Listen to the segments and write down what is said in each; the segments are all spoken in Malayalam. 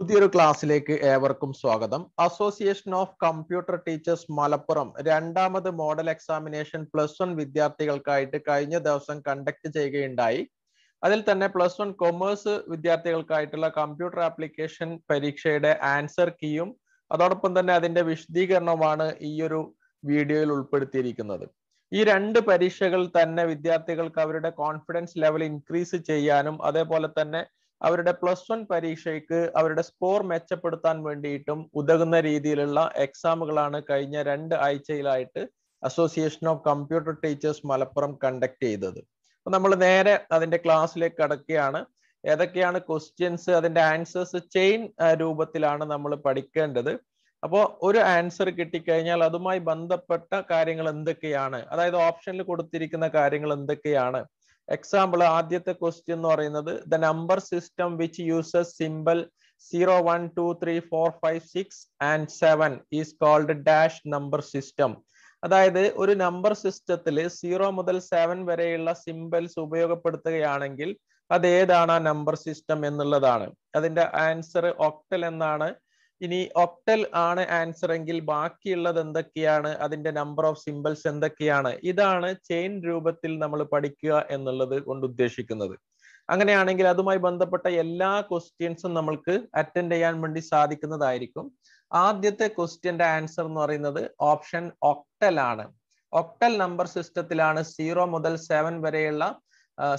പുതിയൊരു ക്ലാസ്സിലേക്ക് ഏവർക്കും സ്വാഗതം association of computer teachers Malappuram രണ്ടാമത് മോഡൽ എക്സാമിനേഷൻ പ്ലസ് വൺ വിദ്യാർത്ഥികൾക്കായിട്ട് കഴിഞ്ഞ ദിവസം കണ്ടക്ട് ചെയ്യുകയുണ്ടായി അതിൽ തന്നെ പ്ലസ് വൺ കൊമേഴ്സ് വിദ്യാർത്ഥികൾക്കായിട്ടുള്ള കമ്പ്യൂട്ടർ ആപ്ലിക്കേഷൻ പരീക്ഷയുടെ ആൻസർ കീയും അതോടൊപ്പം തന്നെ അതിന്റെ വിശദീകരണവുമാണ് ഈ ഒരു വീഡിയോയിൽ ഉൾപ്പെടുത്തിയിരിക്കുന്നത് ഈ രണ്ട് പരീക്ഷകൾ തന്നെ വിദ്യാർത്ഥികൾക്ക് അവരുടെ കോൺഫിഡൻസ് ലെവൽ ഇൻക്രീസ് ചെയ്യാനും അതേപോലെ തന്നെ അവരുടെ പ്ലസ് വൺ പരീക്ഷയ്ക്ക് അവരുടെ സ്കോർ മെച്ചപ്പെടുത്താൻ വേണ്ടിയിട്ടും ഉതകുന്ന രീതിയിലുള്ള എക്സാമുകളാണ് കഴിഞ്ഞ രണ്ട് ആഴ്ചയിലായിട്ട് association of computer teachers Malappuram conduct ചെയ്തത് അപ്പൊ നമ്മൾ നേരെ അതിന്റെ ക്ലാസ്സിലേക്ക് കടക്കുകയാണ് ഏതൊക്കെയാണ് ക്വസ്റ്റ്യൻസ് അതിന്റെ ആൻസേഴ്സ് ചെയിൻ രൂപത്തിലാണ് നമ്മൾ പഠിക്കേണ്ടത് അപ്പോൾ ഒരു ആൻസർ കിട്ടിക്കഴിഞ്ഞാൽ അതുമായി ബന്ധപ്പെട്ട കാര്യങ്ങൾ എന്തൊക്കെയാണ് അതായത് ഓപ്ഷനിൽ കൊടുത്തിരിക്കുന്ന കാര്യങ്ങൾ എന്തൊക്കെയാണ് എക്സാമ്പിൾ ആദ്യത്തെ ക്വസ്റ്റ്യൻ എന്ന് പറയുന്നത് the number system which uses symbol zero one two three four five six and seven is called dash number system അതായത് ഒരു നമ്പർ സിസ്റ്റത്തിൽ സീറോ മുതൽ സെവൻ വരെയുള്ള സിമ്പിൾസ് ഉപയോഗപ്പെടുത്തുകയാണെങ്കിൽ അത് ഏതാണ് ആ നമ്പർ സിസ്റ്റം എന്നുള്ളതാണ് അതിന്റെ ആൻസർ ഒക്ടൽ എന്നാണ് ഇനി ഒക്ടൽ ആണ് ആൻസർ എങ്കിൽ ബാക്കിയുള്ളത് എന്തൊക്കെയാണ് അതിന്റെ നമ്പർ ഓഫ് സിമ്പിൾസ് എന്തൊക്കെയാണ് ഇതാണ് ചെയിൻ രൂപത്തിൽ നമ്മൾ പഠിക്കുക എന്നുള്ളത് കൊണ്ട് ഉദ്ദേശിക്കുന്നത് അങ്ങനെയാണെങ്കിൽ അതുമായി ബന്ധപ്പെട്ട എല്ലാ ക്വസ്റ്റ്യൻസും നമ്മൾക്ക് അറ്റൻഡ് ചെയ്യാൻ വേണ്ടി സാധിക്കുന്നതായിരിക്കും ആദ്യത്തെ ക്വസ്റ്റ്യന്റെ ആൻസർ എന്ന് പറയുന്നത് ഓപ്ഷൻ ഒക്ടൽ ആണ് ഒക്ടൽ നമ്പർ സിസ്റ്റത്തിലാണ് സീറോ മുതൽ സെവൻ വരെയുള്ള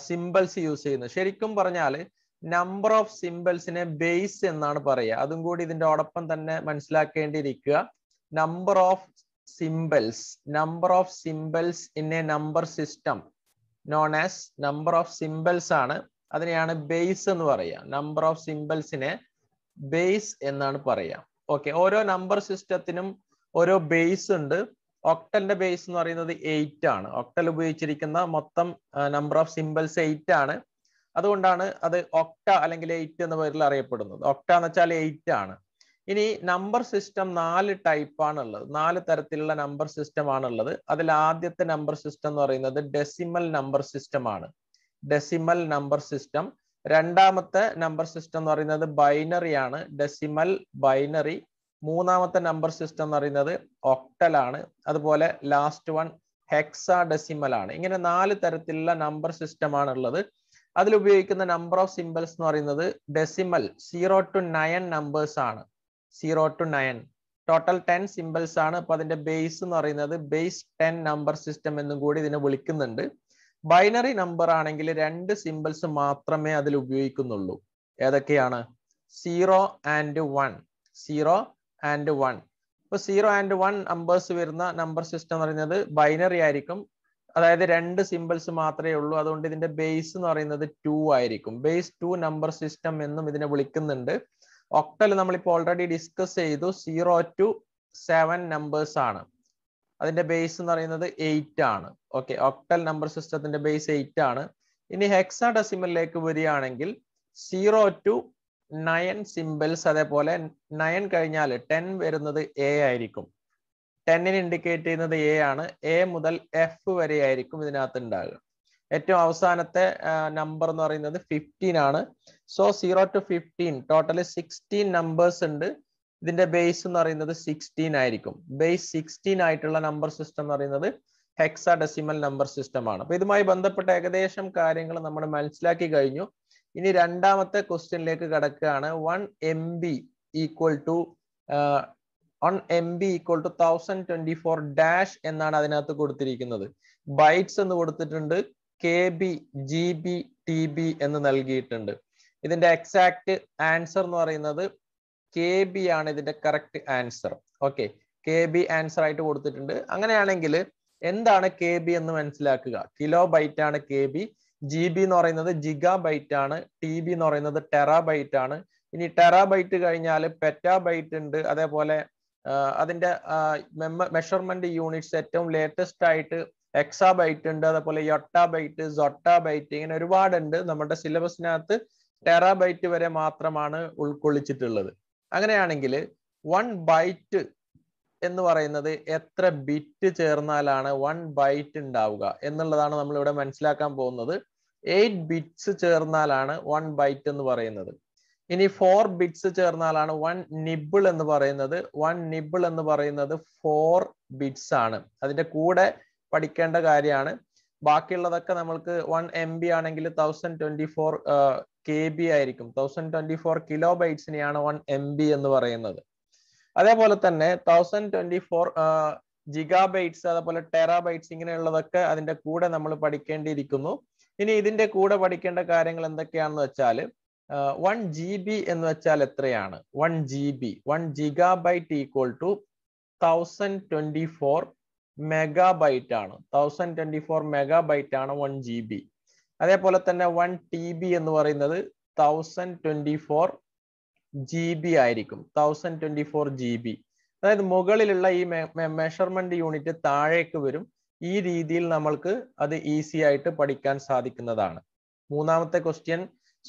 സിമ്പിൾസ് യൂസ് ചെയ്യുന്നത് ശരിക്കും പറഞ്ഞാൽ നമ്പർ ഓഫ് സിമ്പിൾസിനെ ബേസ് എന്നാണ് പറയുക അതും കൂടി ഇതിന്റെ ഓടൊപ്പം തന്നെ മനസ്സിലാക്കേണ്ടിയിരിക്കുക number of symbols number of symbols in a number system known as number of symbols ആണ് അതിനെയാണ് ബേസ് എന്ന് പറയുക നമ്പർ ഓഫ് സിമ്പിൾസിനെ ബേസ് എന്നാണ് പറയുക ഓക്കെ ഓരോ നമ്പർ സിസ്റ്റത്തിനും ഓരോ ബേസ് ഉണ്ട് ഒക്ടലിന്റെ ബേസ് എന്ന് പറയുന്നത് എയ്റ്റ് ആണ് ഒക്ടൽ ഉപയോഗിച്ചിരിക്കുന്ന മൊത്തം നമ്പർ ഓഫ് സിമ്പിൾസ് എയ്റ്റ് ആണ് അതുകൊണ്ടാണ് അത് ഒക്ട അല്ലെങ്കിൽ എയ്റ്റ് എന്ന പേരിൽ അറിയപ്പെടുന്നത് ഒക്ട എന്ന് വെച്ചാൽ എയ്റ്റ് ആണ് ഇനി നമ്പർ സിസ്റ്റം നാല് ടൈപ്പാണുള്ളത് നാല് തരത്തിലുള്ള നമ്പർ സിസ്റ്റം ആണുള്ളത് അതിൽ ആദ്യത്തെ നമ്പർ സിസ്റ്റം എന്ന് പറയുന്നത് ഡെസിമൽ നമ്പർ സിസ്റ്റം ആണ് ഡെസിമൽ നമ്പർ സിസ്റ്റം രണ്ടാമത്തെ നമ്പർ സിസ്റ്റം എന്ന് പറയുന്നത് ബൈനറി ആണ് ഡെസിമൽ ബൈനറി മൂന്നാമത്തെ നമ്പർ സിസ്റ്റം എന്ന് പറയുന്നത് ഒക്ടൽ ആണ് അതുപോലെ ലാസ്റ്റ് വൺ ഹെക്സാ ഡെസിമൽ ആണ് ഇങ്ങനെ നാല് തരത്തിലുള്ള നമ്പർ സിസ്റ്റം ആണുള്ളത് ഉള്ളത് അതിൽ ഉപയോഗിക്കുന്ന നമ്പർ ഓഫ് സിമ്പിൾസ് എന്ന് പറയുന്നത് decimal zero to nine numbers ആണ് zero to nine total ten symbols ആണ് അപ്പൊ അതിന്റെ ബേസ് എന്ന് പറയുന്നത് ബേസ് ടെൻ നമ്പർ സിസ്റ്റം എന്നും കൂടി ഇതിനെ വിളിക്കുന്നുണ്ട് ബൈനറി നമ്പർ ആണെങ്കിൽ രണ്ട് സിമ്പിൾസ് മാത്രമേ അതിൽ ഉപയോഗിക്കുന്നുള്ളൂ ഏതൊക്കെയാണ് zero and one zero and one ഇപ്പൊ സീറോ ആൻഡ് വൺ നമ്പേഴ്സ് വരുന്ന നമ്പർ സിസ്റ്റം എന്ന് പറയുന്നത് ബൈനറി ആയിരിക്കും അതായത് രണ്ട് സിമ്പിൾസ് മാത്രമേ ഉള്ളൂ അതുകൊണ്ട് ഇതിന്റെ ബേസ് എന്ന് പറയുന്നത് ടു ആയിരിക്കും ബേസ് ടു നമ്പർ സിസ്റ്റം എന്നും ഇതിനെ വിളിക്കുന്നുണ്ട് ഒക്ടൽ നമ്മളിപ്പോൾ ഓൾറെഡി ഡിസ്കസ് ചെയ്തു സീറോ ടു സെവൻ നമ്പേഴ്സ് ആണ് അതിന്റെ ബേസ് എന്ന് പറയുന്നത് എയ്റ്റ് ആണ് ഓക്കെ ഒക്ടൽ നമ്പർ സിസ്റ്റത്തിന്റെ ബേസ് എയ്റ്റ് ആണ് ഇനി ഹെക്സാ ഡെസിമലിലേക്ക് വരികയാണെങ്കിൽ സീറോ ടു നയൻ സിമ്പിൾസ് അതേപോലെ നയൻ കഴിഞ്ഞാൽ ടെൻ വരുന്നത് എ ആയിരിക്കും ടെന്നിൽ ഇൻഡിക്കേറ്റ് ചെയ്യുന്നത് എ ആണ് എ മുതൽ എഫ് വരെ ആയിരിക്കും ഇതിനകത്ത് ഉണ്ടാകുക ഏറ്റവും അവസാനത്തെ നമ്പർ എന്ന് പറയുന്നത് ഫിഫ്റ്റീൻ ആണ് so zero to fifteen total sixteen numbers ഉണ്ട് ഇതിന്റെ ബേസ് എന്ന് പറയുന്നത് സിക്സ്റ്റീൻ ആയിരിക്കും ബേസ് സിക്സ്റ്റീൻ ആയിട്ടുള്ള നമ്പർ സിസ്റ്റം എന്ന് പറയുന്നത് ഹെക്സാ ഡെസിമൽ നമ്പർ സിസ്റ്റം ആണ് അപ്പൊ ഇതുമായി ബന്ധപ്പെട്ട ഏകദേശം കാര്യങ്ങൾ നമ്മൾ മനസ്സിലാക്കി കഴിഞ്ഞു ഇനി രണ്ടാമത്തെ ക്വസ്റ്റ്യനിലേക്ക് കടക്കുകയാണ് one M B equal to one M B equal to thousand twenty four dash എന്നാണ് അതിനകത്ത് കൊടുത്തിരിക്കുന്നത് ബൈറ്റ്സ് എന്ന് കൊടുത്തിട്ടുണ്ട് K B G B T B എന്ന് നൽകിയിട്ടുണ്ട് ഇതിന്റെ എക്സാക്ട് ആൻസർ എന്ന് പറയുന്നത് കെ ബി ആണ് ഇതിന്റെ correct answer okay K B answer ആയിട്ട് കൊടുത്തിട്ടുണ്ട് അങ്ങനെയാണെങ്കിൽ എന്താണ് കെ ബി എന്ന് മനസ്സിലാക്കുക കിലോ ബൈറ്റ് ആണ് കെ ബി ജി ബി എന്ന് പറയുന്നത് ജിഗാ ബൈറ്റ് ആണ് ടി ബി എന്ന് പറയുന്നത് ടെറാ ബൈറ്റ് ആണ് ഇനി ടെറാ ബൈറ്റ് കഴിഞ്ഞാൽ പെറ്റാ ബൈറ്റ് ഉണ്ട് അതേപോലെ അതിന്റെ മെഷർമെന്റ് യൂണിറ്റ്സ് ഏറ്റവും ലേറ്റസ്റ്റ് ആയിട്ട് എക്സാ ബൈറ്റ് ഉണ്ട് അതേപോലെ യൊട്ട ബൈറ്റ് സൊട്ടാ ബൈറ്റ് ഇങ്ങനെ ഒരുപാടുണ്ട് നമ്മുടെ സിലബസിനകത്ത് ടെറാബൈറ്റ് വരെ മാത്രമാണ് ഉൾക്കൊള്ളിച്ചിട്ടുള്ളത് അങ്ങനെയാണെങ്കിൽ വൺ ബൈറ്റ് എന്ന് പറയുന്നത് എത്ര ബിറ്റ് ചേർന്നാലാണ് വൺ ബൈറ്റ് ഉണ്ടാവുക എന്നുള്ളതാണ് നമ്മൾ ഇവിടെ മനസ്സിലാക്കാൻ പോകുന്നത് എയ്റ്റ് ബിറ്റ്സ് ചേർന്നാലാണ് വൺ ബൈറ്റ് എന്ന് പറയുന്നത് ഇനി ഫോർ ബിറ്റ്സ് ചേർന്നാലാണ് വൺ നിബിൾ എന്ന് പറയുന്നത് വൺ നിബിൾ എന്ന് പറയുന്നത് ഫോർ ബിറ്റ്സ് ആണ് അതിന്റെ കൂടെ പഠിക്കേണ്ട കാര്യമാണ് ബാക്കിയുള്ളതൊക്കെ നമ്മൾക്ക് വൺ എം ബി ആണെങ്കിൽ thousand twenty four K B ആയിരിക്കും തൗസൻഡ് ട്വന്റി ഫോർ കിലോ ബൈറ്റ്സിനെയാണ് വൺ എം ബി എന്ന് പറയുന്നത് അതേപോലെ തന്നെ thousand twenty four gigabytes അതേപോലെ ടെറാ ബൈറ്റ്സ് ഇങ്ങനെയുള്ളതൊക്കെ അതിന്റെ കൂടെ നമ്മൾ പഠിക്കേണ്ടിയിരിക്കുന്നു ഇനി ഇതിന്റെ കൂടെ പഠിക്കേണ്ട കാര്യങ്ങൾ എന്തൊക്കെയാണെന്ന് വെച്ചാൽ വൺ ജി ബി എന്ന് വെച്ചാൽ എത്രയാണ് one G B one gigabyte equal to thousand twenty four megabyte ആണ് thousand twenty four megabyte ആണ് വൺ ജി ബി അതേപോലെ തന്നെ വൺ ടി ബി എന്ന് പറയുന്നത് thousand twenty four G B ആയിരിക്കും thousand twenty four G B അതായത് മുകളിലുള്ള ഈ മെഷർമെന്റ് യൂണിറ്റ് താഴേക്ക് വരും ഈ രീതിയിൽ നമ്മൾക്ക് അത് ഈസി ആയിട്ട് പഠിക്കാൻ സാധിക്കുന്നതാണ് മൂന്നാമത്തെ question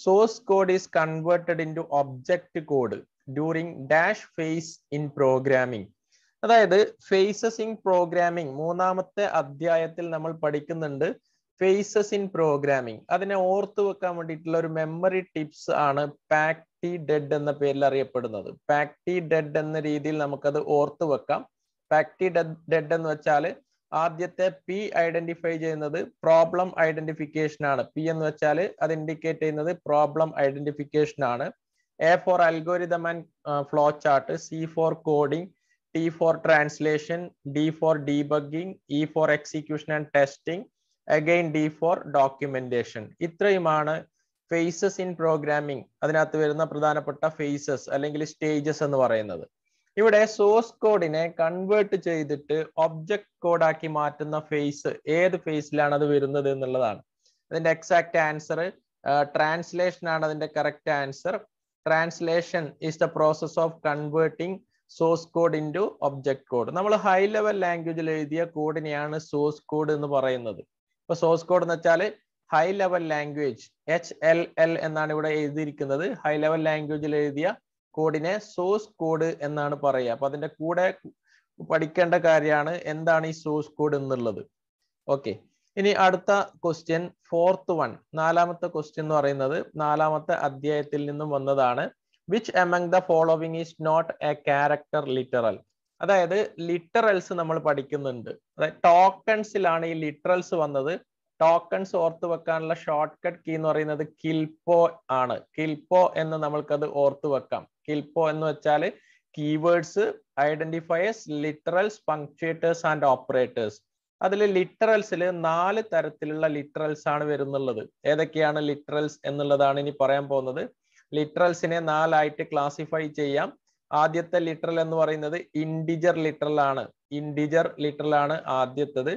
source code is converted into object code during dash phase in programming അതായത് ഫേസസ് ഇൻ പ്രോഗ്രാമിംഗ് മൂന്നാമത്തെ അധ്യായത്തിൽ നമ്മൾ പഠിക്കുന്നുണ്ട് ഫേസസ് ഇൻ പ്രോഗ്രാമിംഗ് അതിനെ ഓർത്തു വെക്കാൻ വേണ്ടിയിട്ടുള്ള ഒരു മെമ്മറി ടിപ്സ് ആണ് പാക്ടി ഡെഡ് എന്ന പേരിൽ അറിയപ്പെടുന്നത് പാക്ടി ഡെഡ് എന്ന രീതിയിൽ നമുക്കത് ഓർത്തു വെക്കാം പാക്ടി ഡെഡ് എന്ന് വെച്ചാൽ ആദ്യത്തെ പി ഐഡന്റിഫൈ ചെയ്യുന്നത് പ്രോബ്ലം ഐഡന്റിഫിക്കേഷൻ ആണ് പി എന്ന് വെച്ചാൽ അത് ഇൻഡിക്കേറ്റ് ചെയ്യുന്നത് പ്രോബ്ലം ഐഡന്റിഫിക്കേഷൻ ആണ് A for algorithm and flow chart C for coding T for translation D for debugging E for execution and testing again D for documentation ഇത്രയുമാണ് ഫേസസ് ഇൻ പ്രോഗ്രാമിംഗ് അതിനകത്ത് വരുന്ന പ്രധാനപ്പെട്ട ഫേസസ് അല്ലെങ്കിൽ സ്റ്റേജസ് എന്ന് പറയുന്നത് ഇവിടെ സോഴ്സ് കോഡിനെ കൺവേർട്ട് ചെയ്തിട്ട് ഒബ്ജക്ട് കോഡാക്കി മാറ്റുന്ന ഫേസ് ഏത് ഫേസിലാണ് അത് വരുന്നത് എന്നുള്ളതാണ് അതിന്റെ എക്സാക്ട് ആൻസർ ട്രാൻസ്ലേഷൻ ആണ് അതിന്റെ correct answer translation is the process of converting source code into object code നമ്മൾ ഹൈ ലെവൽ ലാംഗ്വേജിൽ എഴുതിയ കോഡിനെയാണ് സോഴ്സ് കോഡ് എന്ന് പറയുന്നത് ഇപ്പൊ സോഴ്സ് കോഡ് എന്ന് വെച്ചാൽ high level language H L L എന്നാണ് ഇവിടെ എഴുതിയിരിക്കുന്നത് ഹൈ ലെവൽ ലാംഗ്വേജിൽ എഴുതിയ കോഡിനെ സോഴ്സ് കോഡ് എന്നാണ് പറയുക അപ്പൊ അതിന്റെ കൂടെ പഠിക്കേണ്ട കാര്യമാണ് എന്താണ് ഈ സോഴ്സ് കോഡ് എന്നുള്ളത് ഓക്കെ ഇനി അടുത്ത ക്വസ്റ്റ്യൻ ഫോർത്ത് വൺ നാലാമത്തെ ക്വസ്റ്റ്യൻ എന്ന് പറയുന്നത് നാലാമത്തെ അധ്യായത്തിൽ നിന്നും വന്നതാണ് which among the following is not a character literal അതായത് ലിറ്ററൽസ് നമ്മൾ പഠിക്കുന്നുണ്ട് അതായത് ടോക്കൺസിലാണ് ഈ ലിറ്ററൽസ് വന്നത് ടോക്കൺസ് ഓർത്ത് വെക്കാനുള്ള ഷോർട്ട് കട്ട് കീ എന്ന് പറയുന്നത് കിൽപോ ആണ് കിൽപോ എന്ന് നമ്മൾക്കത് ഓർത്ത് വെക്കാം കിൽപ്പോ എന്ന് വെച്ചാൽ keywords identifiers literals punctuators and operators അതിൽ ലിറ്ററൽസിൽ നാല് തരത്തിലുള്ള ലിറ്ററൽസ് ആണ് വരുന്നുള്ളത് ഏതൊക്കെയാണ് ലിറ്ററൽസ് എന്നുള്ളതാണ് ഇനി പറയാൻ പോകുന്നത് ലിറ്ററൽസിനെ നാലായിട്ട് ക്ലാസിഫൈ ചെയ്യാം ആദ്യത്തെ ലിറ്ററൽ എന്ന് പറയുന്നത് ഇൻഡിജർ ലിറ്ററൽ ആണ് ഇൻഡിജർ ലിറ്ററൽ ആണ് ആദ്യത്തത്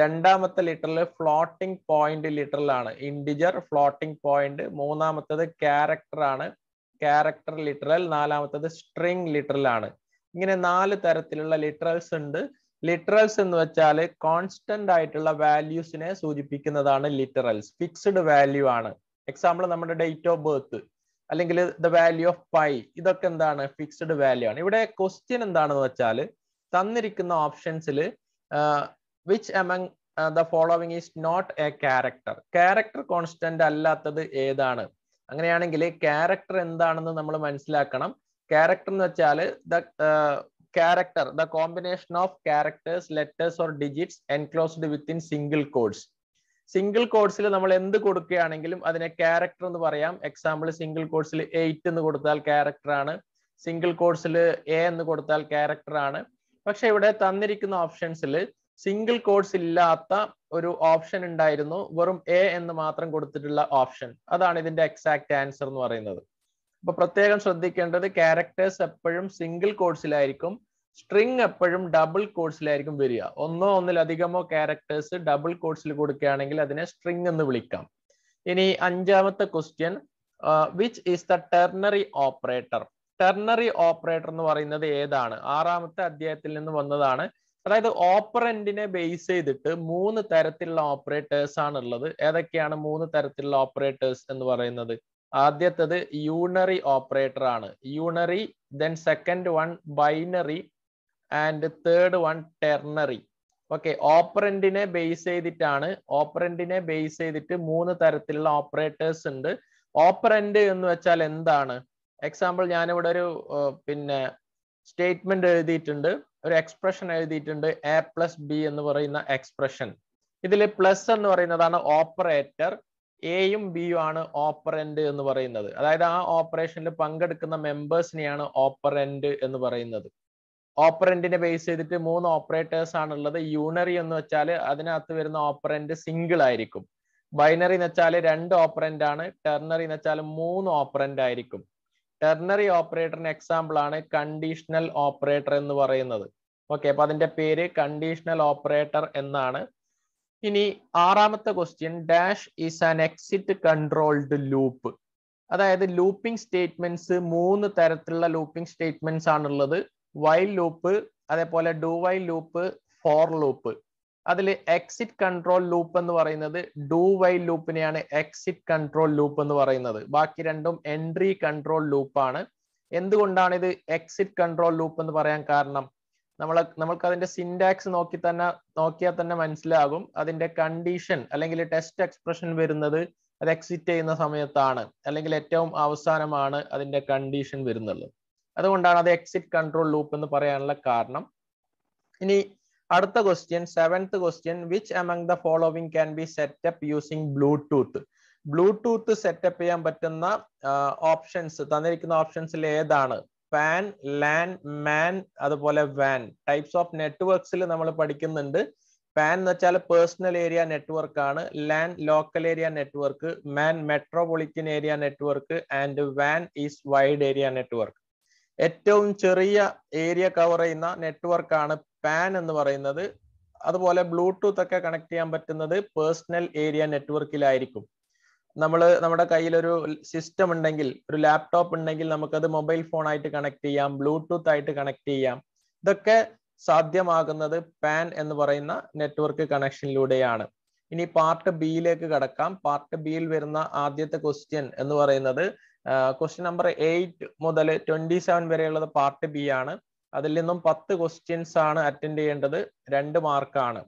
രണ്ടാമത്തെ ലിറ്ററൽ ഫ്ലോട്ടിംഗ് പോയിന്റ് ലിറ്ററൽ ആണ് ഇൻഡിജർ ഫ്ലോട്ടിംഗ് പോയിന്റ് മൂന്നാമത്തത് ക്യാരക്ടർ ആണ് ക്യാരക്ടർ ലിറ്ററൽ നാലാമത്തത് സ്ട്രിങ് ലിറ്ററൽ ആണ് ഇങ്ങനെ നാല് തരത്തിലുള്ള ലിറ്ററൽസ് ഉണ്ട് ലിറ്ററൽസ് എന്ന് വെച്ചാൽ കോൺസ്റ്റന്റ് ആയിട്ടുള്ള വാല്യൂസിനെ സൂചിപ്പിക്കുന്നതാണ് ലിറ്ററൽസ് ഫിക്സ്ഡ് വാല്യൂ ആണ് എക്സാമ്പിൾ നമ്മുടെ ഡേറ്റ് ഓഫ് ബർത്ത് അല്ലെങ്കിൽ ദ വാല്യൂ ഓഫ് പൈ ഇതൊക്കെ എന്താണ് ഫിക്സ്ഡ് വാല്യൂ ആണ് ഇവിടെ ക്വസ്റ്റ്യൻ എന്താണെന്ന് വെച്ചാൽ തന്നിരിക്കുന്ന ഓപ്ഷൻസിൽ which among the following is not a character character constant അല്ലാത്തത് ഏതാണ് അങ്ങനെയാണെങ്കിൽ ക്യാരക്ടർ എന്താണെന്ന് നമ്മൾ മനസ്സിലാക്കണം ക്യാരക്ടർ എന്ന് വെച്ചാൽ the character the combination of characters letters or digits enclosed within single quotes single കോഡ്സിൽ നമ്മൾ എന്ത് കൊടുക്കുകയാണെങ്കിലും അതിനെ ക്യാരക്ടർ എന്ന് പറയാം എക്സാമ്പിൾ സിംഗിൾ കോഡ്സിൽ എയ്റ്റ് എന്ന് കൊടുത്താൽ ക്യാരക്ടർ ആണ് സിംഗിൾ കോഡ്സിൽ എ എന്ന് കൊടുത്താൽ ക്യാരക്ടർ ആണ് പക്ഷെ ഇവിടെ തന്നിരിക്കുന്ന ഓപ്ഷൻസിൽ സിംഗിൾ കോഡ്സ് ഇല്ലാത്ത ഒരു ഓപ്ഷൻ ഉണ്ടായിരുന്നു വെറും എ എന്ന് മാത്രം കൊടുത്തിട്ടുള്ള ഓപ്ഷൻ അതാണ് ഇതിന്റെ എക്സാക്ട് ആൻസർ എന്ന് പറയുന്നത് അപ്പൊ പ്രത്യേകം ശ്രദ്ധിക്കേണ്ടത് ക്യാരക്ടേഴ്സ് എപ്പോഴും സിംഗിൾ കോഡ്സിലായിരിക്കും സ്ട്രിങ് എപ്പോഴും ഡബിൾ കോഡ്സിലായിരിക്കും വരിക ഒന്നോ ഒന്നിലധികമോ ക്യാരക്ടേഴ്സ് ഡബിൾ കോഡ്സിൽ കൊടുക്കുകയാണെങ്കിൽ അതിനെ സ്ട്രിങ് എന്ന് വിളിക്കാം ഇനി അഞ്ചാമത്തെ question which is the ternary operator ternary operator എന്ന് പറയുന്നത് ഏതാണ് ആറാമത്തെ അധ്യായത്തിൽ നിന്ന് വന്നതാണ് അതായത് ഓപ്പറൻറ്റിനെ ബേസ് ചെയ്തിട്ട് മൂന്ന് തരത്തിലുള്ള ഓപ്പറേറ്റേഴ്സ് ആണ് ഉള്ളത് ഏതൊക്കെയാണ് മൂന്ന് തരത്തിലുള്ള ഓപ്പറേറ്റേഴ്സ് എന്ന് പറയുന്നത് ആദ്യത്തത് യൂണറി ഓപ്പറേറ്റർ ആണ് unary then second one binary and third one ternary okay ഓപ്പറൻറ്റിനെ ബേസ് ചെയ്തിട്ടാണ് ഓപ്പറൻറ്റിനെ ബേസ് ചെയ്തിട്ട് മൂന്ന് തരത്തിലുള്ള ഓപ്പറേറ്റേഴ്സ് ഉണ്ട് ഓപ്പറൻറ്റ് എന്ന് വെച്ചാൽ എന്താണ് എക്സാമ്പിൾ ഞാനിവിടെ ഒരു പിന്നെ സ്റ്റേറ്റ്മെന്റ് എഴുതിയിട്ടുണ്ട് ഒരു എക്സ്പ്രഷൻ എഴുതിയിട്ടുണ്ട് എ പ്ലസ് ബി എന്ന് പറയുന്ന എക്സ്പ്രഷൻ ഇതിൽ പ്ലസ് എന്ന് പറയുന്നതാണ് ഓപ്പറേറ്റർ എയും ബിയും ആണ് ഓപ്പറന്റ് എന്ന് പറയുന്നത് അതായത് ആ ഓപ്പറേഷനിൽ പങ്കെടുക്കുന്ന മെമ്പേഴ്സിനെയാണ് ഓപ്പറന്റ് എന്ന് പറയുന്നത് ഓപ്പറൻറ്റിനെ ബേസ് ചെയ്തിട്ട് മൂന്ന് ഓപ്പറേറ്റേഴ്സ് ആണുള്ളത് യൂണറി എന്ന് വെച്ചാൽ അതിനകത്ത് വരുന്ന ഓപ്പറൻറ്റ് സിംഗിൾ ആയിരിക്കും ബൈനറി എന്ന് വെച്ചാൽ രണ്ട് ഓപ്പറൻ്റ് ആണ് ടെർണറി എന്ന് വെച്ചാൽ മൂന്ന് ഓപ്പറൻ്റ് ആയിരിക്കും ടെർണറി ഓപ്പറേറ്ററിന് എക്സാമ്പിൾ ആണ് കണ്ടീഷണൽ ഓപ്പറേറ്റർ എന്ന് പറയുന്നത് ഓക്കെ അപ്പൊ അതിന്റെ പേര് കണ്ടീഷണൽ ഓപ്പറേറ്റർ എന്നാണ് ഇനി ആറാമത്തെ question dash is an exit controlled loop അതായത് ലൂപ്പിംഗ് സ്റ്റേറ്റ്മെന്റ്സ് മൂന്ന് തരത്തിലുള്ള ലൂപ്പിംഗ് സ്റ്റേറ്റ്മെന്റ്സ് ആണുള്ളത് വൈൽ ലൂപ്പ് അതേപോലെ do while loop for loop അതിൽ എക്സിറ്റ് കൺട്രോൾ ലൂപ്പ് എന്ന് പറയുന്നത് ഡൂ വൈ ലൂപ്പിനെയാണ് എക്സിറ്റ് കൺട്രോൾ ലൂപ്പ് എന്ന് പറയുന്നത് ബാക്കി രണ്ടും എൻട്രി കൺട്രോൾ ലൂപ്പാണ് എന്തുകൊണ്ടാണ് ഇത് എക്സിറ്റ് കൺട്രോൾ ലൂപ്പ് എന്ന് പറയാൻ കാരണം നമ്മൾ നമ്മൾക്ക് അതിന്റെ സിൻഡാക്സ് നോക്കി തന്നെ നോക്കിയാൽ തന്നെ മനസ്സിലാകും അതിന്റെ കണ്ടീഷൻ അല്ലെങ്കിൽ ടെസ്റ്റ് എക്സ്പ്രഷൻ വരുന്നത് അത് എക്സിറ്റ് ചെയ്യുന്ന സമയത്താണ് അല്ലെങ്കിൽ ഏറ്റവും അവസാനമാണ് അതിന്റെ കണ്ടീഷൻ വരുന്നുള്ളത് അതുകൊണ്ടാണ് അത് എക്സിറ്റ് കൺട്രോൾ ലൂപ്പ് എന്ന് പറയാനുള്ള കാരണം ഇനി അടുത്ത question seventh question which among the following can be set up using bluetooth bluetooth set up ചെയ്യാൻ പറ്റുന്ന ഓപ്ഷൻസ് തന്നിരിക്കുന്ന ഓപ്ഷൻസിൽ ഏതാണ് പാൻ ലാൻ മാൻ അതുപോലെ വാൻ ടൈപ്സ് ഓഫ് നെറ്റ്വർക്സിൽ നമ്മൾ പഠിക്കുന്നുണ്ട് പാൻ എന്ന് വെച്ചാൽ പേഴ്സണൽ ഏരിയ നെറ്റ്വർക്ക് ആണ് LAN local area network MAN metropolitan area network and വാൻ ഈസ് വൈഡ് ഏരിയ നെറ്റ്വർക്ക് ഏറ്റവും ചെറിയ ഏരിയ കവർ ചെയ്യുന്ന നെറ്റ്വർക്ക് ആണ് പാൻ എന്ന് പറയുന്നത് അതുപോലെ ബ്ലൂടൂത്ത് ഒക്കെ കണക്ട് ചെയ്യാൻ പറ്റുന്നത് പേഴ്സണൽ ഏരിയ നെറ്റ്വർക്കിലായിരിക്കും നമ്മൾ നമ്മുടെ കയ്യിലൊരു സിസ്റ്റം ഉണ്ടെങ്കിൽ ഒരു ലാപ്ടോപ്പ് ഉണ്ടെങ്കിൽ നമുക്കത് മൊബൈൽ ഫോൺ ആയിട്ട് കണക്ട് ചെയ്യാം ബ്ലൂടൂത്ത് ആയിട്ട് കണക്ട് ചെയ്യാം ഇതൊക്കെ സാധ്യമാകുന്നത് പാൻ എന്ന് പറയുന്ന നെറ്റ്വർക്ക് കണക്ഷനിലൂടെയാണ് ഇനി പാർട്ട് ബിയിലേക്ക് കടക്കാം പാർട്ട് ബിയിൽ വരുന്ന ആദ്യത്തെ ക്വസ്റ്റ്യൻ എന്ന് പറയുന്നത് ക്വസ്റ്റ്യൻ നമ്പർ എയ്റ്റ് മുതൽ ട്വന്റി സെവൻ വരെയുള്ളത് പാർട്ട് ബി ആണ് അതിൽ നിന്നും പത്ത് ക്വസ്റ്റ്യൻസ് ആണ് അറ്റൻഡ് ചെയ്യേണ്ടത് രണ്ട് മാർക്കാണ്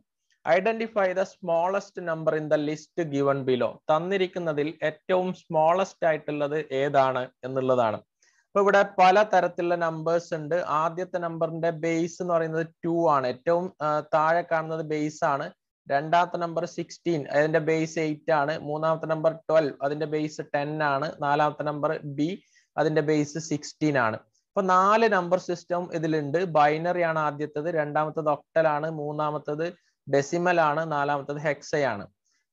identify the smallest number in the list given below തന്നിരിക്കുന്നതിൽ ഏറ്റവും സ്മോളസ്റ്റ് ആയിട്ടുള്ളത് ഏതാണ് എന്നുള്ളതാണ് അപ്പൊ ഇവിടെ പല തരത്തിലുള്ള നമ്പേഴ്സ് ഉണ്ട് ആദ്യത്തെ നമ്പറിന്റെ ബേസ് എന്ന് പറയുന്നത് ടു ആണ് ഏറ്റവും താഴെ കാണുന്നത് ബേസ് ആണ് രണ്ടാമത്തെ നമ്പർ സിക്സ്റ്റീൻ അതിന്റെ ബേസ് എയ്റ്റ് ആണ് മൂന്നാമത്തെ നമ്പർ ട്വൽവ് അതിന്റെ ബേസ് ടെൻ ആണ് നാലാമത്തെ നമ്പർ ബി അതിന്റെ ബേസ് സിക്സ്റ്റീൻ ആണ് അപ്പൊ നാല് നമ്പർ സിസ്റ്റം ഇതിലുണ്ട് ബൈനറി ആണ് ആദ്യത്തേത് രണ്ടാമത്തത് ഒക്ടലാണ് മൂന്നാമത്തത് ഡെസിമൽ ആണ് നാലാമത്തത് ഹെക്സയാണ്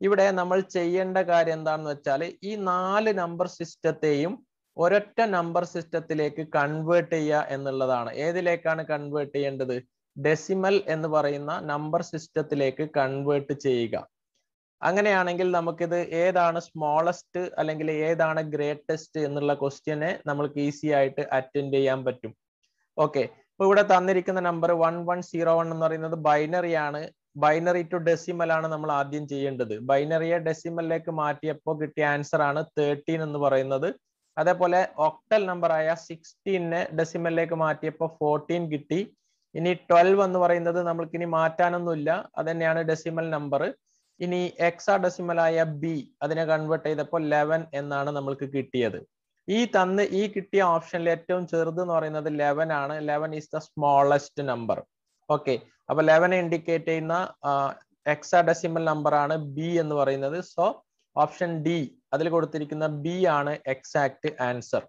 ഇവിടെ നമ്മൾ ചെയ്യേണ്ട കാര്യം എന്താണെന്ന് വെച്ചാൽ ഈ നാല് നമ്പർ സിസ്റ്റത്തെയും ഒരൊറ്റ നമ്പർ സിസ്റ്റത്തിലേക്ക് കൺവേർട്ട് ചെയ്യുക എന്നുള്ളതാണ് ഏതിലേക്കാണ് കൺവേർട്ട് ചെയ്യേണ്ടത് ഡെസിമൽ എന്ന് പറയുന്ന നമ്പർ സിസ്റ്റത്തിലേക്ക് കൺവേർട്ട് ചെയ്യുക അങ്ങനെയാണെങ്കിൽ നമുക്കിത് ഏതാണ് സ്മോളസ്റ്റ് അല്ലെങ്കിൽ ഏതാണ് ഗ്രേറ്റസ്റ്റ് എന്നുള്ള ക്വസ്റ്റ്യനെ നമുക്ക് ഈസി ആയിട്ട് അറ്റൻഡ് ചെയ്യാൻ പറ്റും ഓക്കെ ഇപ്പൊ ഇവിടെ തന്നിരിക്കുന്ന number one one zero one എന്ന് പറയുന്നത് ബൈനറി ആണ് ബൈനറി ടു ഡെസിമൽ ആണ് നമ്മൾ ആദ്യം ചെയ്യേണ്ടത് ബൈനറിയെ ഡെസിമലിലേക്ക് മാറ്റിയപ്പോൾ കിട്ടിയ ആൻസർ ആണ് തേർട്ടീൻ എന്ന് പറയുന്നത് അതേപോലെ ഒക്ടൽ നമ്പർ ആയ സിക്സ്റ്റീനെ ഡെസിമലിലേക്ക് മാറ്റിയപ്പോൾ ഫോർട്ടീൻ കിട്ടി ഇനി ട്വൽവ് എന്ന് പറയുന്നത് നമ്മൾക്ക് ഇനി മാറ്റാനൊന്നുമില്ല അത് തന്നെയാണ് ഡെസിമൽ നമ്പർ ഇനി എക്സാ ഡെസിമലായ ബി അതിനെ കൺവേർട്ട് ചെയ്തപ്പോൾ ലെവൻ എന്നാണ് നമ്മൾക്ക് കിട്ടിയത് ഈ തന്ന് ഈ കിട്ടിയ ഓപ്ഷനിൽ ഏറ്റവും ചെറുത് എന്ന് പറയുന്നത് ലെവൻ ആണ് eleven is the smallest number okay അപ്പൊ ലെവൻ ഇൻഡിക്കേറ്റ് ചെയ്യുന്ന എക്സാ ഡെസിമൽ നമ്പർ ആണ് ബി എന്ന് പറയുന്നത് സോ ഓപ്ഷൻ ഡി അതിൽ കൊടുത്തിരിക്കുന്ന ബി ആണ് എക്സാക്ട് ആൻസർ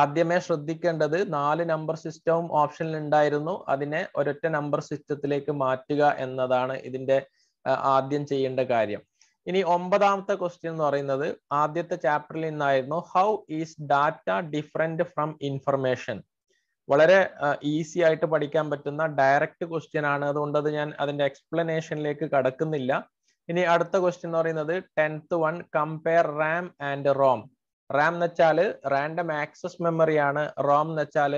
ആദ്യമേ ശ്രദ്ധിക്കേണ്ടത് നാല് നമ്പർ സിസ്റ്റവും ഓപ്ഷനിൽ ഉണ്ടായിരുന്നു അതിനെ ഒരൊറ്റ നമ്പർ സിസ്റ്റത്തിലേക്ക് മാറ്റുക എന്നതാണ് ഇതിന്റെ ആദ്യം ചെയ്യേണ്ട കാര്യം ഇനി ഒമ്പതാമത്തെ ക്വസ്റ്റ്യൻ എന്ന് പറയുന്നത് ആദ്യത്തെ ചാപ്റ്ററിൽ നിന്നായിരുന്നു how is data different from information വളരെ ഈസി ആയിട്ട് പഠിക്കാൻ പറ്റുന്ന ഡയറക്റ്റ് ക്വസ്റ്റ്യൻ ആണ് അതുകൊണ്ട് അത് ഞാൻ അതിന്റെ എക്സ്പ്ലനേഷനിലേക്ക് കടക്കുന്നില്ല ഇനി അടുത്ത ക്വസ്റ്റ്യൻ എന്ന് പറയുന്നത് tenth one compare RAM and ROM RAM എന്ന് വെച്ചാൽ റാൻഡം ആക്സസ് മെമ്മറി ആണ് റോം എന്ന് വെച്ചാൽ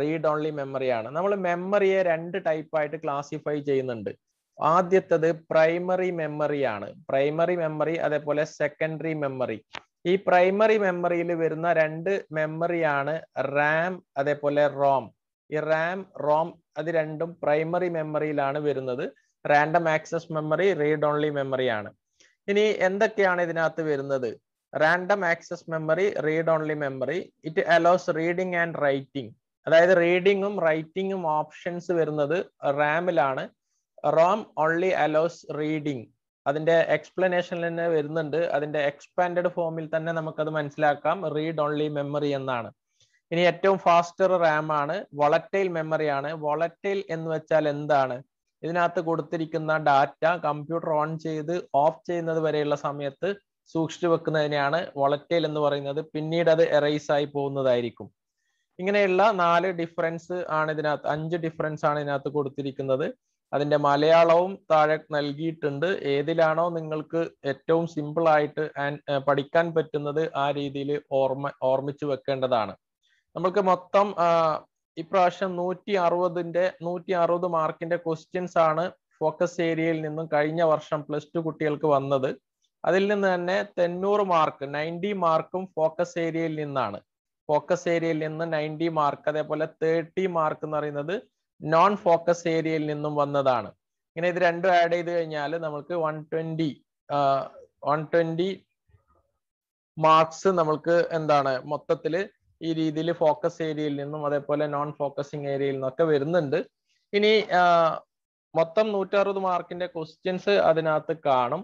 റീഡ് ഓൺലി മെമ്മറിയാണ് നമ്മൾ മെമ്മറിയെ രണ്ട് ടൈപ്പായിട്ട് ക്ലാസിഫൈ ചെയ്യുന്നുണ്ട് ആദ്യത്തത് പ്രൈമറി മെമ്മറി ആണ് പ്രൈമറി മെമ്മറി അതേപോലെ സെക്കൻഡറി മെമ്മറി ഈ പ്രൈമറി മെമ്മറിയിൽ വരുന്ന രണ്ട് മെമ്മറിയാണ് റാം അതേപോലെ റോം ഈ റാം റോം അത് രണ്ടും പ്രൈമറി മെമ്മറിയിലാണ് വരുന്നത് random access memory read only memory ആണ് ഇനി എന്തൊക്കെയാണ് ഇതിനകത്ത് വരുന്നത് random access memory read only memory it allows reading and writing അതായത് റീഡിങ്ങും റൈറ്റിങ്ങും ഓപ്ഷൻസ് വരുന്നത് റാമിലാണ് റോം ഓൺലി അലോസ് റീഡിങ് അതിന്റെ എക്സ്പ്ലനേഷനിൽ തന്നെ വരുന്നുണ്ട് അതിന്റെ എക്സ്പാൻഡഡ് ഫോമിൽ തന്നെ നമുക്കത് മനസ്സിലാക്കാം റീഡ് ഓൺലി മെമ്മറി എന്നാണ് ഇനി ഏറ്റവും ഫാസ്റ്റർ റാം ആണ് വോളറ്റൈൽ മെമ്മറി ആണ് വോളറ്റൈൽ എന്ന് വെച്ചാൽ എന്താണ് ഇതിനകത്ത് കൊടുത്തിരിക്കുന്ന ഡാറ്റ കമ്പ്യൂട്ടർ ഓൺ ചെയ്ത് ഓഫ് ചെയ്യുന്നത് വരെയുള്ള സമയത്ത് സൂക്ഷിച്ചു വെക്കുന്നതിനെയാണ് വോളറ്റൈൽ എന്ന് പറയുന്നത് പിന്നീട് അത് എറൈസ് ആയി പോകുന്നതായിരിക്കും ഇങ്ങനെയുള്ള നാല് ഡിഫറൻസ് ആണ് ഇതിനകത്ത് അഞ്ച് ഡിഫറൻസ് ആണ് ഇതിനകത്ത് കൊടുത്തിരിക്കുന്നത് അതിന്റെ മലയാളവും താഴെ നൽകിയിട്ടുണ്ട് ഏതിലാണോ നിങ്ങൾക്ക് ഏറ്റവും സിമ്പിൾ ആയിട്ട് പഠിക്കാൻ പറ്റുന്നത് ആ രീതിയിൽ ഓർമ്മ ഓർമ്മിച്ചു വെക്കേണ്ടതാണ് നമ്മൾക്ക് മൊത്തം ഇപ്രാവശ്യം നൂറ്റി അറുപതിന്റെ നൂറ്റി അറുപത് മാർക്കിന്റെ ക്വസ്റ്റ്യൻസ് ആണ് ഫോക്കസ് ഏരിയയിൽ നിന്നും കഴിഞ്ഞ വർഷം പ്ലസ് ടു കുട്ടികൾക്ക് വന്നത് അതിൽ നിന്ന് തന്നെ തെണ്ണൂറ് മാർക്ക് നയൻറ്റി മാർക്കും ഫോക്കസ് ഏരിയയിൽ നിന്നാണ് ഫോക്കസ് ഏരിയയിൽ നിന്ന് നയൻറ്റി മാർക്ക് അതേപോലെ തേർട്ടി മാർക്ക് എന്ന് പറയുന്നത് നോൺ ഫോക്കസ് ഏരിയയിൽ നിന്നും വന്നതാണ് ഇങ്ങനെ ഇത് രണ്ടും ആഡ് ചെയ്ത് കഴിഞ്ഞാൽ നമുക്ക് one twenty one twenty marks നമുക്ക് എന്താണ് മൊത്തത്തിൽ ഈ രീതിയിൽ ഫോക്കസ് ഏരിയയിൽ നിന്നും അതേപോലെ നോൺ ഫോക്കസിങ് ഏരിയയിൽ നിന്നൊക്കെ വരുന്നുണ്ട് ഇനി മൊത്തം നൂറ്ററുപത് മാർക്കിന്റെ ക്വസ്റ്റ്യൻസ് അതിനകത്ത് കാണും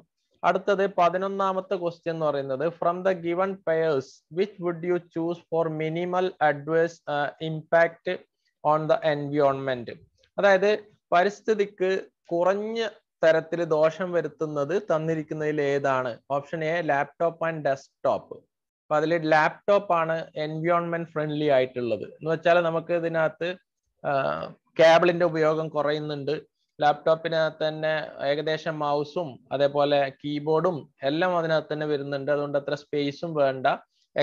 അടുത്തത് പതിനൊന്നാമത്തെ ക്വസ്റ്റ്യൻ എന്ന് പറയുന്നത് from the given pairs which would you choose for minimal adverse impact on the environment അതായത് പരിസ്ഥിതിക്ക് കുറഞ്ഞ തരത്തിൽ ദോഷം വരുത്തുന്നത് തന്നിരിക്കുന്നതിൽ ഏതാണ് option A laptop and desktop അപ്പൊ അതിൽ ലാപ്ടോപ്പ് ആണ് എൻവിയോൺമെന്റ് ഫ്രണ്ട്ലി ആയിട്ടുള്ളത് എന്ന് വെച്ചാൽ നമുക്ക് ഇതിനകത്ത് കേബിളിന്റെ ഉപയോഗം കുറയുന്നുണ്ട് ലാപ്ടോപ്പിനകത്ത് തന്നെ ഏകദേശം മൗസും അതേപോലെ കീബോർഡും എല്ലാം അതിനകത്ത് തന്നെ വരുന്നുണ്ട് അതുകൊണ്ട് അത്ര സ്പേസും വേണ്ട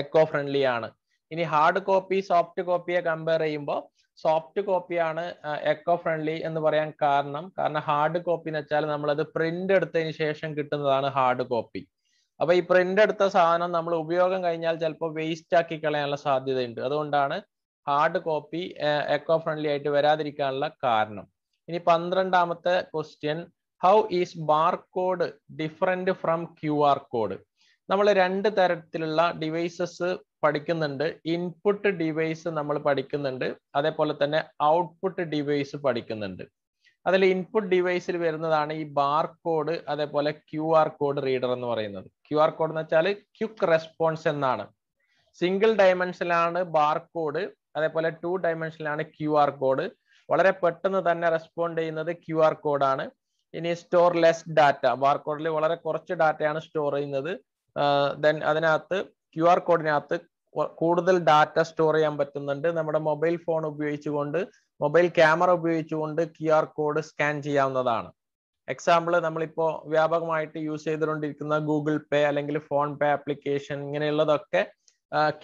എക്കോ ഫ്രണ്ട്ലി ആണ് ഇനി ഹാർഡ് കോപ്പി സോഫ്റ്റ് കോപ്പിയെ കമ്പയർ ചെയ്യുമ്പോൾ സോഫ്റ്റ് കോപ്പിയാണ് എക്കോ ഫ്രണ്ട്ലി എന്ന് പറയാൻ കാരണം കാരണം ഹാർഡ് കോപ്പി എന്ന് വെച്ചാൽ നമ്മളത് പ്രിന്റ് എടുത്തതിന് ശേഷം കിട്ടുന്നതാണ് ഹാർഡ് കോപ്പി അപ്പൊ ഈ പ്രിന്റ് എടുത്ത സാധനം നമ്മൾ ഉപയോഗം കഴിഞ്ഞാൽ ചിലപ്പോൾ വേസ്റ്റ് ആക്കി കളയാനുള്ള സാധ്യതയുണ്ട് അതുകൊണ്ടാണ് ഹാർഡ് കോപ്പി എക്കോ ഫ്രണ്ട്ലി ആയിട്ട് വരാതിരിക്കാനുള്ള കാരണം ഇനി പന്ത്രണ്ടാമത്തെ question how is bar code different from Q R code നമ്മൾ രണ്ട് തരത്തിലുള്ള ഡിവൈസസ് പഠിക്കുന്നുണ്ട് ഇൻപുട്ട് ഡിവൈസ് നമ്മൾ പഠിക്കുന്നുണ്ട് അതേപോലെ തന്നെ ഔട്ട്പുട്ട് ഡിവൈസ് പഠിക്കുന്നുണ്ട് അതിൽ ഇൻപുട്ട് ഡിവൈസിൽ വരുന്നതാണ് ഈ ബാർ കോഡ് അതേപോലെ ക്യു ആർ കോഡ് റീഡർ എന്ന് പറയുന്നത് ക്യു ആർ കോഡ് എന്ന് വെച്ചാൽ ക്യുക്ക് റെസ്പോൺസ് എന്നാണ് സിംഗിൾ ഡയമെൻഷനിലാണ് ബാർ കോഡ് അതേപോലെ ടു ഡയമെൻഷനിലാണ് ക്യു ആർ കോഡ് വളരെ പെട്ടെന്ന് തന്നെ റെസ്പോണ്ട് ചെയ്യുന്നത് ക്യു ആർ കോഡാണ് ഇനി സ്റ്റോർ ലെസ് ഡാറ്റ ബാർ കോഡിൽ വളരെ കുറച്ച് ഡാറ്റയാണ് സ്റ്റോർ ചെയ്യുന്നത് ദെൻ അതിനകത്ത് ക്യു ആർ കോഡിനകത്ത് കൂടുതൽ ഡാറ്റ സ്റ്റോർ ചെയ്യാൻ പറ്റുന്നുണ്ട് നമ്മുടെ മൊബൈൽ ഫോൺ ഉപയോഗിച്ചുകൊണ്ട് മൊബൈൽ ക്യാമറ ഉപയോഗിച്ചുകൊണ്ട് ക്യു ആർ കോഡ് സ്കാൻ ചെയ്യാവുന്നതാണ് എക്സാമ്പിൾ നമ്മളിപ്പോൾ വ്യാപകമായിട്ട് യൂസ് ചെയ്തുകൊണ്ടിരിക്കുന്ന ഗൂഗിൾ പേ അല്ലെങ്കിൽ ഫോൺ പേ ആപ്ലിക്കേഷൻ ഇങ്ങനെയുള്ളതൊക്കെ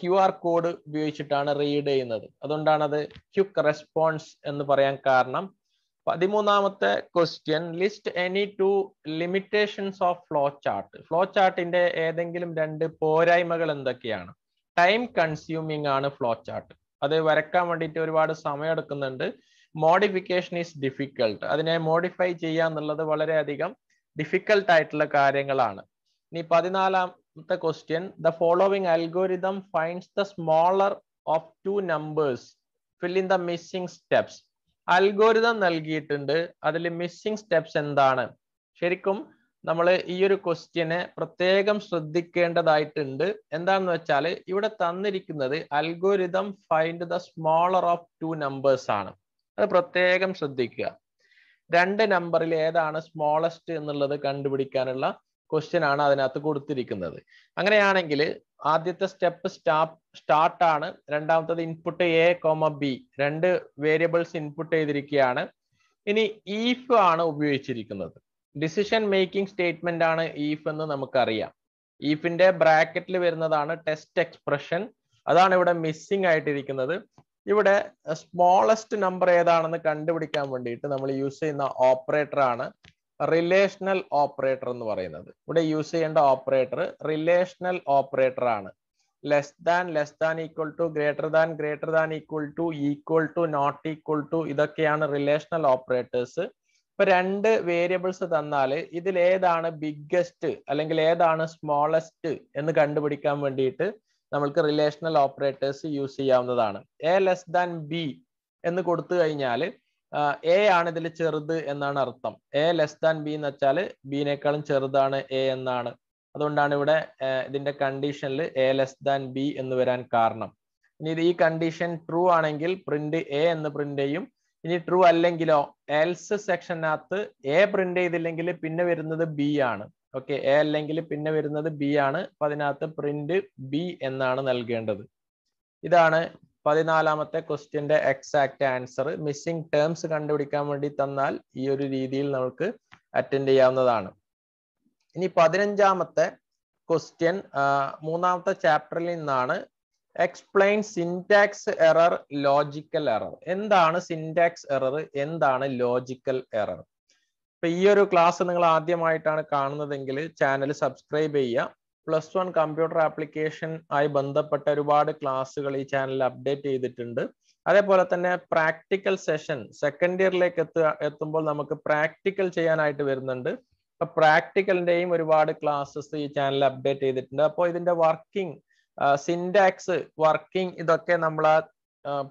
ക്യു ആർ കോഡ് ഉപയോഗിച്ചിട്ടാണ് റീഡ് ചെയ്യുന്നത് അതുകൊണ്ടാണ് അത് ക്യുക്ക് റെസ്പോൺസ് എന്ന് പറയാൻ കാരണം പതിമൂന്നാമത്തെ question list any two limitations of flow chart flow ചാർട്ടിന്റെ ഏതെങ്കിലും രണ്ട് പോരായ്മകൾ എന്തൊക്കെയാണ് ടൈം കൺസ്യൂമിംഗ് ആണ് ഫ്ലോ ചാർട്ട് അത് വരക്കാൻ വേണ്ടിയിട്ട് ഒരുപാട് സമയം എടുക്കുന്നുണ്ട് മോഡിഫിക്കേഷൻ ഈസ് ഡിഫിക്കൾട്ട് അതിനെ മോഡിഫൈ ചെയ്യുക എന്നുള്ളത് വളരെയധികം ഡിഫിക്കൽട്ട് ആയിട്ടുള്ള കാര്യങ്ങളാണ് ഇനി പതിനാലാമത്തെ question the following algorithm finds the smaller of two numbers fill in the missing steps algorithm നൽകിയിട്ടുണ്ട് അതിൽ മിസ്സിംഗ് സ്റ്റെപ്സ് എന്താണ് ശരിക്കും നമ്മൾ ഈ ഒരു ക്വസ്റ്റ്യനെ പ്രത്യേകം ശ്രദ്ധിക്കേണ്ടതായിട്ടുണ്ട് എന്താണെന്ന് വെച്ചാൽ ഇവിടെ തന്നിരിക്കുന്നത് algorithm find the smaller of two numbers ആണ് അത് പ്രത്യേകം ശ്രദ്ധിക്കുക രണ്ട് നമ്പറിൽ ഏതാണ് സ്മോളസ്റ്റ് എന്നുള്ളത് കണ്ടുപിടിക്കാനുള്ള ക്വസ്റ്റ്യൻ ആണ് അതിനകത്ത് കൊടുത്തിരിക്കുന്നത് അങ്ങനെയാണെങ്കിൽ ആദ്യത്തെ സ്റ്റെപ്പ് സ്റ്റാർട്ട് ആണ് രണ്ടാമത്തത് ഇൻപുട്ട് എ കോമ ബി രണ്ട് വേരിയബിൾസ് ഇൻപുട്ട് ചെയ്തിരിക്കുകയാണ് ഇനി ഈഫ് ആണ് ഉപയോഗിച്ചിരിക്കുന്നത് ഡിസിഷൻ മേക്കിംഗ് സ്റ്റേറ്റ്മെന്റ് ആണ് ഈഫ് എന്ന് നമുക്കറിയാം ഈഫിന്റെ ബ്രാക്കറ്റിൽ വരുന്നതാണ് ടെസ്റ്റ് എക്സ്പ്രഷൻ അതാണ് ഇവിടെ മിസ്സിംഗ് ആയിട്ടിരിക്കുന്നത് ഇവിടെ സ്മോളസ്റ്റ് നമ്പർ ഏതാണെന്ന് കണ്ടുപിടിക്കാൻ വേണ്ടിയിട്ട് നമ്മൾ യൂസ് ചെയ്യുന്ന ഓപ്പറേറ്റർ ആണ് റിലേഷണൽ ഓപ്പറേറ്റർ എന്ന് പറയുന്നത് ഇവിടെ യൂസ് ചെയ്യേണ്ട ഓപ്പറേറ്റർ റിലേഷണൽ ഓപ്പറേറ്റർ ആണ് less than less than equal to greater than greater than equal to equal to not equal to ഇതൊക്കെയാണ് റിലേഷണൽ ഓപ്പറേറ്റേഴ്സ് ഇപ്പൊ രണ്ട് വേരിയബിൾസ് തന്നാൽ ഇതിൽ ഏതാണ് ബിഗ്ഗസ്റ്റ് അല്ലെങ്കിൽ ഏതാണ് സ്മോളസ്റ്റ് എന്ന് കണ്ടുപിടിക്കാൻ വേണ്ടിയിട്ട് നമ്മൾക്ക് റിലേഷണൽ ഓപ്പറേറ്റേഴ്സ് യൂസ് ചെയ്യാവുന്നതാണ് എ ലെസ് ദാൻ ബി എന്ന് കൊടുത്തു കഴിഞ്ഞാൽ എ ആണ് ഇതിൽ ചെറുത് എന്നാണ് അർത്ഥം എ ലെസ് ദാൻ ബി എന്ന് വെച്ചാൽ ബിനേക്കാളും ചെറുതാണ് എ എന്നാണ് അതുകൊണ്ടാണ് ഇവിടെ ഇതിന്റെ കണ്ടീഷനിൽ എ ലെസ് ദാൻ ബി എന്ന് വരാൻ കാരണം ഇനി ഇത് ഈ കണ്ടീഷൻ ട്രൂ ആണെങ്കിൽ പ്രിന്റ് എ എന്ന് പ്രിന്റ് ചെയ്യും ഇനി ട്രൂ അല്ലെങ്കിലോ എൽസ് സെക്ഷനകത്ത് എ പ്രിന്റ് ചെയ്തില്ലെങ്കിൽ പിന്നെ വരുന്നത് ബി ആണ് ഓക്കെ എ അല്ലെങ്കിൽ പിന്നെ വരുന്നത് ബി ആണ് അപ്പൊ അതിനകത്ത് പ്രിന്റ് ബി എന്നാണ് നൽകേണ്ടത് ഇതാണ് പതിനാലാമത്തെ ക്വസ്റ്റ്യന്റെ എക്സാക്ട് ആൻസർ മിസ്സിംഗ് ടേംസ് കണ്ടുപിടിക്കാൻ വേണ്ടി തന്നാൽ ഈ ഒരു രീതിയിൽ നമുക്ക് അറ്റൻഡ് ചെയ്യാവുന്നതാണ് ഇനി പതിനഞ്ചാമത്തെ ക്വസ്റ്റ്യൻ മൂന്നാമത്തെ ചാപ്റ്ററിൽ നിന്നാണ് explain syntax error logical error എന്താണ് സിൻറ്റാക്സ് എറർ എന്താണ് ലോജിക്കൽ എറർ ഇപ്പൊ ഈ ഒരു ക്ലാസ് നിങ്ങൾ ആദ്യമായിട്ടാണ് കാണുന്നതെങ്കിൽ ചാനൽ സബ്സ്ക്രൈബ് ചെയ്യുക പ്ലസ് വൺ കമ്പ്യൂട്ടർ ആപ്ലിക്കേഷൻ ആയി ബന്ധപ്പെട്ട ഒരുപാട് ക്ലാസ്സുകൾ ഈ ചാനലിൽ അപ്ഡേറ്റ് ചെയ്തിട്ടുണ്ട് അതേപോലെ തന്നെ പ്രാക്ടിക്കൽ സെഷൻ സെക്കൻഡ് ഇയറിലേക്ക് എത്തുക എത്തുമ്പോൾ നമുക്ക് പ്രാക്ടിക്കൽ ചെയ്യാനായിട്ട് വരുന്നുണ്ട് അപ്പൊ പ്രാക്ടിക്കലിന്റെയും ഒരുപാട് ക്ലാസ്സസ് ഈ ചാനൽ അപ്ഡേറ്റ് ചെയ്തിട്ടുണ്ട് അപ്പോൾ ഇതിന്റെ വർക്കിംഗ് സിൻഡാക്സ് വർക്കിംഗ് ഇതൊക്കെ നമ്മൾ ആ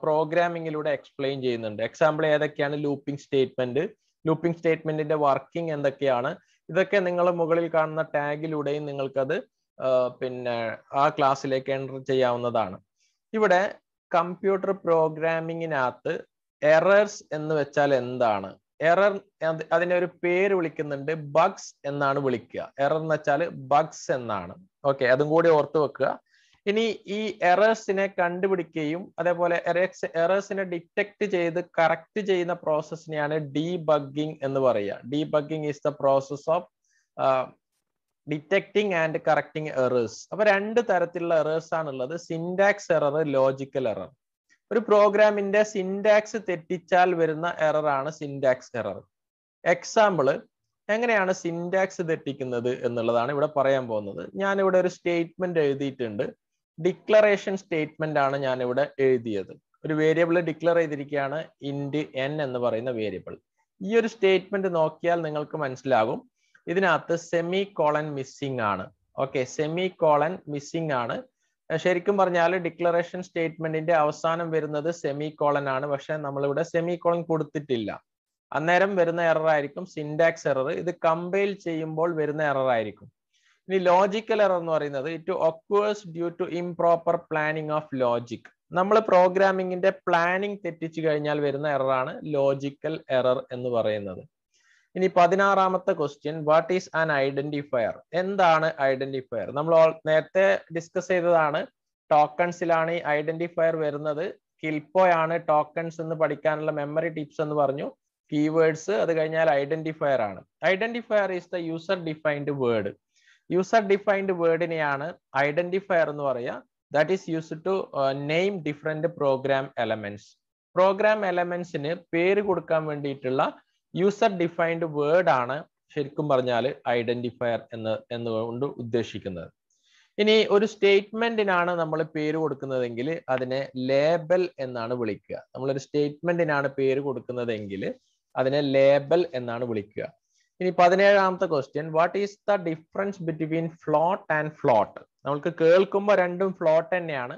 പ്രോഗ്രാമിങ്ങിലൂടെ എക്സ്പ്ലെയിൻ ചെയ്യുന്നുണ്ട് എക്സാമ്പിൾ ഏതൊക്കെയാണ് ലൂപ്പിംഗ് സ്റ്റേറ്റ്മെന്റ് ലൂപ്പിംഗ് സ്റ്റേറ്റ്മെന്റിന്റെ വർക്കിംഗ് എന്തൊക്കെയാണ് ഇതൊക്കെ നിങ്ങൾ മുകളിൽ കാണുന്ന ടാഗിലൂടെയും നിങ്ങൾക്കത് പിന്നെ ആ ക്ലാസ്സിലേക്ക് എൻ്റർ ചെയ്യാവുന്നതാണ് ഇവിടെ കമ്പ്യൂട്ടർ പ്രോഗ്രാമിങ്ങിനകത്ത് എറേഴ്സ് എന്ന് വെച്ചാൽ എന്താണ് എറർ അതിനെ ഒരു പേര് വിളിക്കുന്നുണ്ട് ബഗ്സ് എന്നാണ് വിളിക്കുക എറർ എന്ന് വെച്ചാൽ ബഗ്സ് എന്നാണ് ഓക്കെ അതും കൂടി ഓർത്ത് വെക്കുക ഇനി ഈ എറേഴ്സിനെ കണ്ടുപിടിക്കുകയും അതേപോലെ എറേഴ്സിനെ ഡിറ്റക്ട് ചെയ്ത് കറക്റ്റ് ചെയ്യുന്ന പ്രോസസ്സിനെയാണ് ഡീബഗ്ഗിംഗ് എന്ന് പറയുക debugging is the process of detecting and correcting errors അപ്പൊ രണ്ട് തരത്തിലുള്ള എറേഴ്സ് ആണുള്ളത് സിൻഡാക്സ് എറർ ലോജിക്കൽ എറർ ഒരു പ്രോഗ്രാമിന്റെ സിൻഡാക്സ് തെറ്റിച്ചാൽ വരുന്ന എറർ ആണ് സിൻഡാക്സ് എറർ എക്സാമ്പിള് എങ്ങനെയാണ് സിൻഡാക്സ് തെറ്റിക്കുന്നത് എന്നുള്ളതാണ് ഇവിടെ പറയാൻ പോകുന്നത് ഞാൻ ഇവിടെ ഒരു സ്റ്റേറ്റ്മെന്റ് എഴുതിയിട്ടുണ്ട് ഡിക്ലറേഷൻ സ്റ്റേറ്റ്മെന്റ് ആണ് ഞാൻ ഇവിടെ എഴുതിയത് ഒരു വേരിയബിൾ ഡിക്ലർ ചെയ്തിരിക്കുകയാണ് ഇൻഡ് എൻ എന്ന് പറയുന്ന വേരിയബിൾ ഈ ഒരു സ്റ്റേറ്റ്മെന്റ് നോക്കിയാൽ നിങ്ങൾക്ക് മനസ്സിലാകും ഇതിനകത്ത് സെമി കോളൻ മിസ്സിംഗ് ആണ് ഓക്കെ സെമി കോളൻ മിസ്സിംഗ് ആണ് ശരിക്കും പറഞ്ഞാൽ ഡിക്ലറേഷൻ സ്റ്റേറ്റ്മെന്റിന്റെ അവസാനം വരുന്നത് സെമി കോളൻ ആണ് പക്ഷെ നമ്മളിവിടെ സെമി കോളൻ കൊടുത്തിട്ടില്ല അന്നേരം വരുന്ന എറർ ആയിരിക്കും സിൻഡാക്സ് എറർ ഇത് കമ്പയിൽ ചെയ്യുമ്പോൾ വരുന്ന എറർ ആയിരിക്കും ഇനി ലോജിക്കൽ എറർ എന്ന് പറയുന്നത് it occurs due to improper planning of logic നമ്മൾ പ്രോഗ്രാമിങ്ങിന്റെ പ്ലാനിങ് തെറ്റിച്ചു കഴിഞ്ഞാൽ വരുന്ന എററാണ് ലോജിക്കൽ എറർ എന്ന് പറയുന്നത് ഇനി പതിനാറാമത്തെ question what is an identifier എന്താണ് ഐഡന്റിഫയർ നമ്മൾ നേരത്തെ ഡിസ്കസ് ചെയ്തതാണ് ടോക്കൺസിലാണ് ഈ ഐഡന്റിഫയർ വരുന്നത് കിൽപ്പോയാണ് ടോക്കൺസ് എന്ന് പഠിക്കാനുള്ള മെമ്മറി ടിപ്സ് എന്ന് പറഞ്ഞു കീവേഡ്സ് അത് കഴിഞ്ഞാൽ ഐഡന്റിഫയർ ആണ് identifier is the user defined word user defined വേർഡിനെയാണ് ഐഡന്റിഫയർ എന്ന് പറയുക that is use to name different program elements program എലമെന്റ്സിന് പേര് കൊടുക്കാൻ വേണ്ടിയിട്ടുള്ള യൂസർ ഡിഫൈൻഡ് വേർഡ് ആണ് ശരിക്കും പറഞ്ഞാൽ ഐഡന്റിഫയർ എന്ന് എന്നുകൊണ്ട് ഉദ്ദേശിക്കുന്നത് ഇനി ഒരു സ്റ്റേറ്റ്മെന്റിനാണ് നമ്മൾ പേര് കൊടുക്കുന്നതെങ്കിൽ അതിനെ ലേബൽ എന്നാണ് വിളിക്കുക നമ്മളൊരു സ്റ്റേറ്റ്മെന്റിനാണ് പേര് കൊടുക്കുന്നതെങ്കിൽ അതിനെ ലേബൽ എന്നാണ് വിളിക്കുക ഇനി പതിനേഴാമത്തെ question what is the difference between float and float നമ്മൾക്ക് കേൾക്കുമ്പോൾ രണ്ടും ഫ്ലോട്ട് തന്നെയാണ്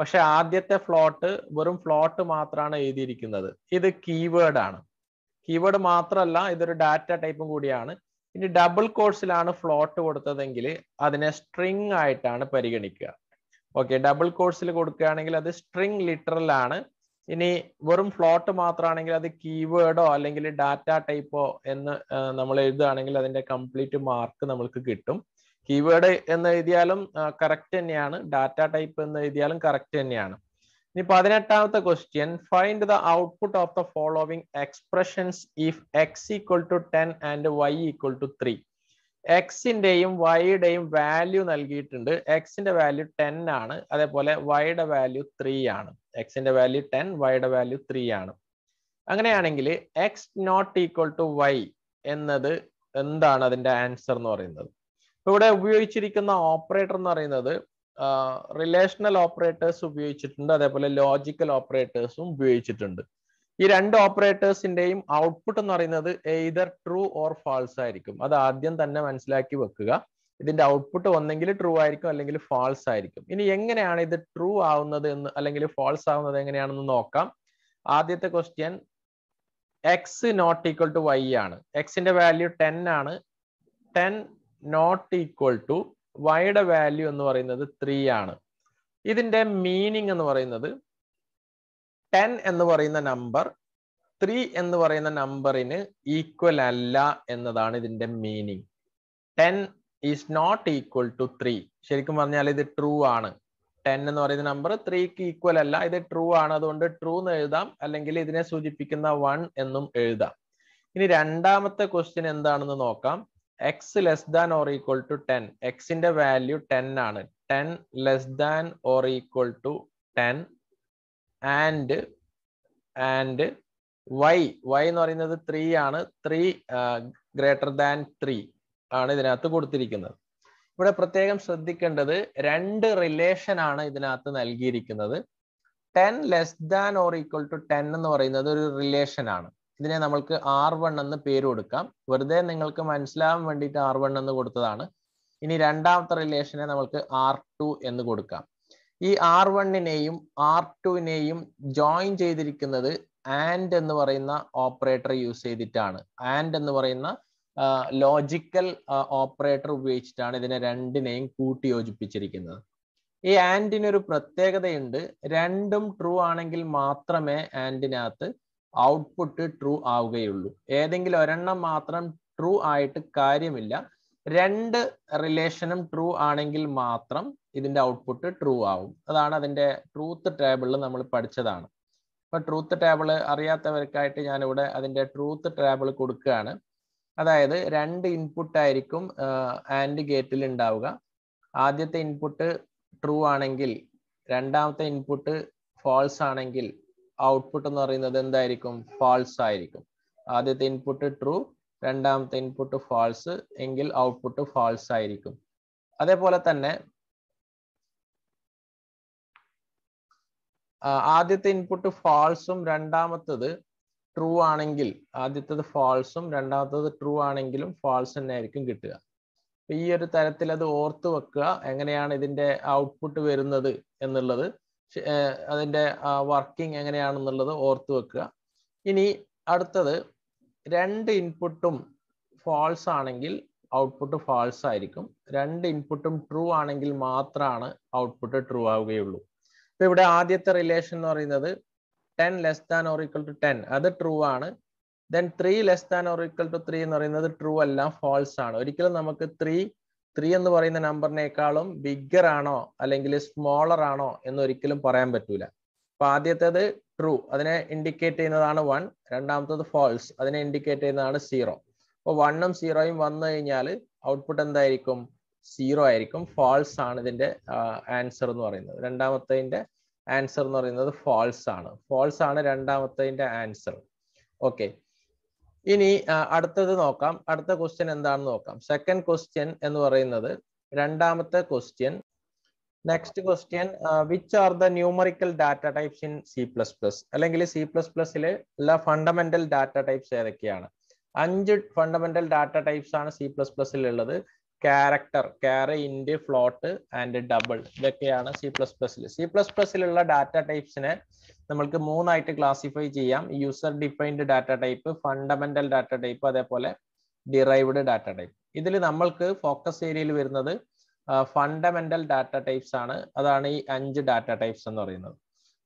പക്ഷെ ആദ്യത്തെ ഫ്ലോട്ട് വെറും ഫ്ലോട്ട് മാത്രമാണ് എഴുതിയിരിക്കുന്നത് ഇത് കീവേഡ് ആണ് കീവേഡ് മാത്രമല്ല ഇതൊരു ഡാറ്റ ടൈപ്പും കൂടിയാണ് ഇനി ഡബിൾ കോഴ്സിലാണ് ഫ്ലോട്ട് കൊടുത്തതെങ്കിൽ അതിനെ സ്ട്രിങ് ആയിട്ടാണ് പരിഗണിക്കുക ഓക്കെ ഡബിൾ കോഴ്സിൽ കൊടുക്കുകയാണെങ്കിൽ അത് സ്ട്രിങ് ലിറ്ററലാണ് ഇനി വെറും ഫ്ലോട്ട് മാത്രമാണെങ്കിൽ അത് കീവേഡോ അല്ലെങ്കിൽ ഡാറ്റ ടൈപ്പോ എന്ന് നമ്മൾ എഴുതുകയാണെങ്കിൽ അതിന്റെ കംപ്ലീറ്റ് മാർക്ക് നമ്മൾക്ക് കിട്ടും കീവേഡ് എന്ന് എഴുതിയാലും കറക്റ്റ് തന്നെയാണ് ഡാറ്റ ടൈപ്പ് എന്ന് എഴുതിയാലും കറക്റ്റ് തന്നെയാണ് ഇനി പതിനെട്ടാമത്തെ question find the output of the following expressions if X equal to ten and Y equal to three എക്സിന്റെയും വൈയുടെയും വാല്യൂ നൽകിയിട്ടുണ്ട് എക്സിന്റെ വാല്യൂ ടെൻ ആണ് അതേപോലെ വൈയുടെ വാല്യൂ ത്രീ ആണ് എക്സിന്റെ വാല്യൂ ടെൻ വൈയുടെ വാല്യൂ ത്രീ ആണ് അങ്ങനെയാണെങ്കിൽ X not equal to Y എന്നത് എന്താണ് അതിന്റെ ആൻസർ എന്ന് പറയുന്നത് ഇവിടെ ഉപയോഗിച്ചിരിക്കുന്ന ഓപ്പറേറ്റർ എന്ന് പറയുന്നത് റിലേഷണൽ ഓപ്പറേറ്റേഴ്സ് ഉപയോഗിച്ചിട്ടുണ്ട് അതേപോലെ ലോജിക്കൽ ഓപ്പറേറ്റേഴ്സും ഉപയോഗിച്ചിട്ടുണ്ട് ഈ രണ്ട് ഓപ്പറേറ്റേഴ്സിന്റെയും ഔട്ട്പുട്ട് എന്ന് പറയുന്നത് എയ്തർ ട്രൂ ഓർ ഫാൾസ് ആയിരിക്കും അത് ആദ്യം തന്നെ മനസ്സിലാക്കി വെക്കുക ഇതിന്റെ ഔട്ട്പുട്ട് ഒന്നെങ്കിൽ ട്രൂ ആയിരിക്കും അല്ലെങ്കിൽ ഫാൾസ് ആയിരിക്കും ഇനി എങ്ങനെയാണ് ഇത് ട്രൂ ആവുന്നത് എന്ന് അല്ലെങ്കിൽ ഫാൾസ് ആവുന്നത് എങ്ങനെയാണെന്ന് നോക്കാം ആദ്യത്തെ question X not equal to Y ആണ് എക്സിന്റെ വാല്യൂ ടെൻ ആണ് ടെൻ നോട്ട് ഈക്വൽ ടു വൈയുടെ വാല്യൂ എന്ന് പറയുന്നത് ത്രീ ആണ് ഇതിന്റെ മീനിങ് എന്ന് പറയുന്നത് ടെൻ എന്ന് പറയുന്ന നമ്പർ ത്രീ എന്ന് പറയുന്ന നമ്പറിന് ഈക്വൽ അല്ല എന്നതാണ് ഇതിന്റെ meaning ten is not equal to three ശരിക്കും പറഞ്ഞാൽ ഇത് ട്രൂ ആണ് ടെൻ എന്ന് പറയുന്ന നമ്പർ ത്രീക്ക് ഈക്വൽ അല്ല ഇത് ട്രൂ ആണ് അതുകൊണ്ട് ട്രൂ എന്ന് എഴുതാം അല്ലെങ്കിൽ ഇതിനെ സൂചിപ്പിക്കുന്ന വൺ എന്നും എഴുതാം ഇനി രണ്ടാമത്തെ ക്വസ്റ്റ്യൻ എന്താണെന്ന് നോക്കാം X less than or equal to ten എക്സിന്റെ വാല്യൂ ടെൻ ആണ് ten less than or equal to ten and and Y Y എന്ന് പറയുന്നത് ത്രീ ആണ് ത്രീ ഗ്രേറ്റർ ദാൻ ത്രീ ആണ് ഇതിനകത്ത് കൊടുത്തിരിക്കുന്നത് ഇവിടെ പ്രത്യേകം ശ്രദ്ധിക്കേണ്ടത് രണ്ട് റിലേഷൻ ആണ് ഇതിനകത്ത് നൽകിയിരിക്കുന്നത് ten less than or equal to ten എന്ന് പറയുന്നത് ഒരു റിലേഷൻ ആണ് ഇതിനെ നമ്മൾക്ക് ആർ വൺ എന്ന് പേര് കൊടുക്കാം വെറുതെ നിങ്ങൾക്ക് മനസ്സിലാവാൻ വേണ്ടിയിട്ട് ആർ വൺ എന്ന് കൊടുത്തതാണ് ഇനി രണ്ടാമത്തെ റിലേഷനെ നമ്മൾക്ക് ആർ ടു എന്ന് കൊടുക്കാം ഈ ആർ വണ്ണിനെയും ആർ ടുവിനെയും ജോയിൻ ചെയ്തിരിക്കുന്നത് ആൻഡ് എന്ന് പറയുന്ന ഓപ്പറേറ്റർ യൂസ് ചെയ്തിട്ടാണ് ആൻഡ് എന്ന് പറയുന്ന ലോജിക്കൽ ഓപ്പറേറ്റർ ഉപയോഗിച്ചിട്ടാണ് ഇതിനെ രണ്ടിനെയും കൂട്ടി യോജിപ്പിച്ചിരിക്കുന്നത് ഈ ആൻഡിനൊരു ഒരു പ്രത്യേകതയുണ്ട് രണ്ടും ട്രൂ ആണെങ്കിൽ മാത്രമേ ആൻഡിനകത്ത് ഔട്ട്പുട്ട് ട്രൂ ആവുകയുള്ളൂ ഏതെങ്കിലും ഒരെണ്ണം മാത്രം ട്രൂ ആയിട്ട് കാര്യമില്ല രണ്ട് റിലേഷനും ട്രൂ ആണെങ്കിൽ മാത്രം ഇതിന്റെ ഔട്ട്പുട്ട് ട്രൂ ആവും അതാണ് അതിന്റെ ട്രൂത്ത് ടേബിളിൽ നമ്മൾ പഠിച്ചതാണ് അപ്പൊ ട്രൂത്ത് ടേബിൾ അറിയാത്തവർക്കായിട്ട് ഞാനിവിടെ അതിന്റെ ട്രൂത്ത് ടേബിൾ കൊടുക്കുകയാണ് അതായത് രണ്ട് ഇൻപുട്ട് ആയിരിക്കും ആൻഡ് ഗേറ്റിൽ ഉണ്ടാവുക ആദ്യത്തെ ഇൻപുട്ട് ട്രൂ ആണെങ്കിൽ രണ്ടാമത്തെ ഇൻപുട്ട് ഫോൾസ് ആണെങ്കിൽ ഔട്ട്പുട്ട് എന്ന് പറയുന്നത് എന്തായിരിക്കും ഫാൾസ് ആയിരിക്കും ആദ്യത്തെ ഇൻപുട്ട് ട്രൂ രണ്ടാമത്തെ ഇൻപുട്ട് ഫാൾസ് എങ്കിൽ ഔട്ട്പുട്ട് ഫാൾസ് ആയിരിക്കും അതേപോലെ തന്നെ ആദ്യത്തെ ഇൻപുട്ട് ഫാൾസും രണ്ടാമത്തത് ട്രൂ ആണെങ്കിൽ ആദ്യത്തത് ഫാൾസും രണ്ടാമത്തത് ട്രൂ ആണെങ്കിലും ഫാൾസ് തന്നെ ആയിരിക്കും കിട്ടുക ഈ ഒരു തരത്തിൽ അത് ഓർത്ത് വെക്കുക എങ്ങനെയാണ് ഇതിന്റെ ഔട്ട്പുട്ട് വരുന്നത് എന്നുള്ളത് അതിൻ്റെ വർക്കിംഗ് എങ്ങനെയാണെന്നുള്ളത് ഓർത്തു വെക്കുക ഇനി അടുത്തത് രണ്ട് ഇൻപുട്ടും ഫാൾസ് ആണെങ്കിൽ ഔട്ട്പുട്ട് ഫാൾസ് ആയിരിക്കും രണ്ട് ഇൻപുട്ടും ട്രൂ ആണെങ്കിൽ മാത്രമാണ് ഔട്ട്പുട്ട് ട്രൂ ആവുകയുള്ളൂ ഇപ്പൊ ഇവിടെ ആദ്യത്തെ റിലേഷൻ എന്ന് പറയുന്നത് ten less than or equal to ten അത് ട്രൂ ആണ് then three less than or equal to three എന്ന് പറയുന്നത് ട്രൂ അല്ല ഫാൾസ് ആണ് ഒരിക്കലും നമുക്ക് ത്രീ ത്രീ എന്ന് പറയുന്ന നമ്പറിനേക്കാളും ബിഗ്ഗർ ആണോ അല്ലെങ്കിൽ സ്മോളർ ആണോ എന്ന് ഒരിക്കലും പറയാൻ പറ്റൂല അപ്പൊ ആദ്യത്തേത് ട്രൂ അതിനെ ഇൻഡിക്കേറ്റ് ചെയ്യുന്നതാണ് വൺ രണ്ടാമത്തത് ഫോൾസ് അതിനെ ഇൻഡിക്കേറ്റ് ചെയ്യുന്നതാണ് സീറോ അപ്പോൾ വണ്ണും സീറോയും വന്നു കഴിഞ്ഞാൽ ഔട്ട്പുട്ട് എന്തായിരിക്കും സീറോ ആയിരിക്കും ഫോൾസ് ആണ് ഇതിന്റെ ആൻസർ എന്ന് പറയുന്നത് രണ്ടാമത്തതിന്റെ ആൻസർ എന്ന് പറയുന്നത് ഫോൾസ് ആണ് ഫോൾസ് ആണ് രണ്ടാമത്തതിന്റെ ആൻസർ ഓക്കെ ഇനി അടുത്തത് നോക്കാം അടുത്ത ക്വസ്റ്റ്യൻ എന്താണെന്ന് നോക്കാം സെക്കൻഡ് ക്വസ്റ്റ്യൻ എന്ന് പറയുന്നത് രണ്ടാമത്തെ question next question which are the numerical data types in C plus plus അല്ലെങ്കിൽ സി പ്ലസ് പ്ലസ്സിലെ ഉള്ള ഫണ്ടമെന്റൽ ഡാറ്റ ടൈപ്സ് ഏതൊക്കെയാണ് അഞ്ച് ഫണ്ടമെന്റൽ ഡാറ്റ ടൈപ്സ് ആണ് സി പ്ലസ് പ്ലസ്സിൽ ഉള്ളത് ക്യാരക്ടർ ക്യാര ഇൻഡ് ഫ്ലോട്ട് ആൻഡ് ഡബിൾ ഇതൊക്കെയാണ് സി പ്ലസ് പ്ലസ്സിൽ സി പ്ലസ് പ്ലസ്സിലുള്ള ഡാറ്റ ടൈപ്സിനെ നമ്മൾക്ക് മൂന്നായിട്ട് ക്ലാസിഫൈ ചെയ്യാം user defined data type fundamental data type അതേപോലെ ഡിറൈവ്ഡ് ഡാറ്റ ടൈപ്പ് ഇതിൽ നമ്മൾക്ക് ഫോക്കസ് ഏരിയയിൽ വരുന്നത് ഫണ്ടമെന്റൽ ഡാറ്റ ടൈപ്സ് ആണ് അതാണ് ഈ അഞ്ച് ഡാറ്റ ടൈപ്സ് എന്ന് പറയുന്നത്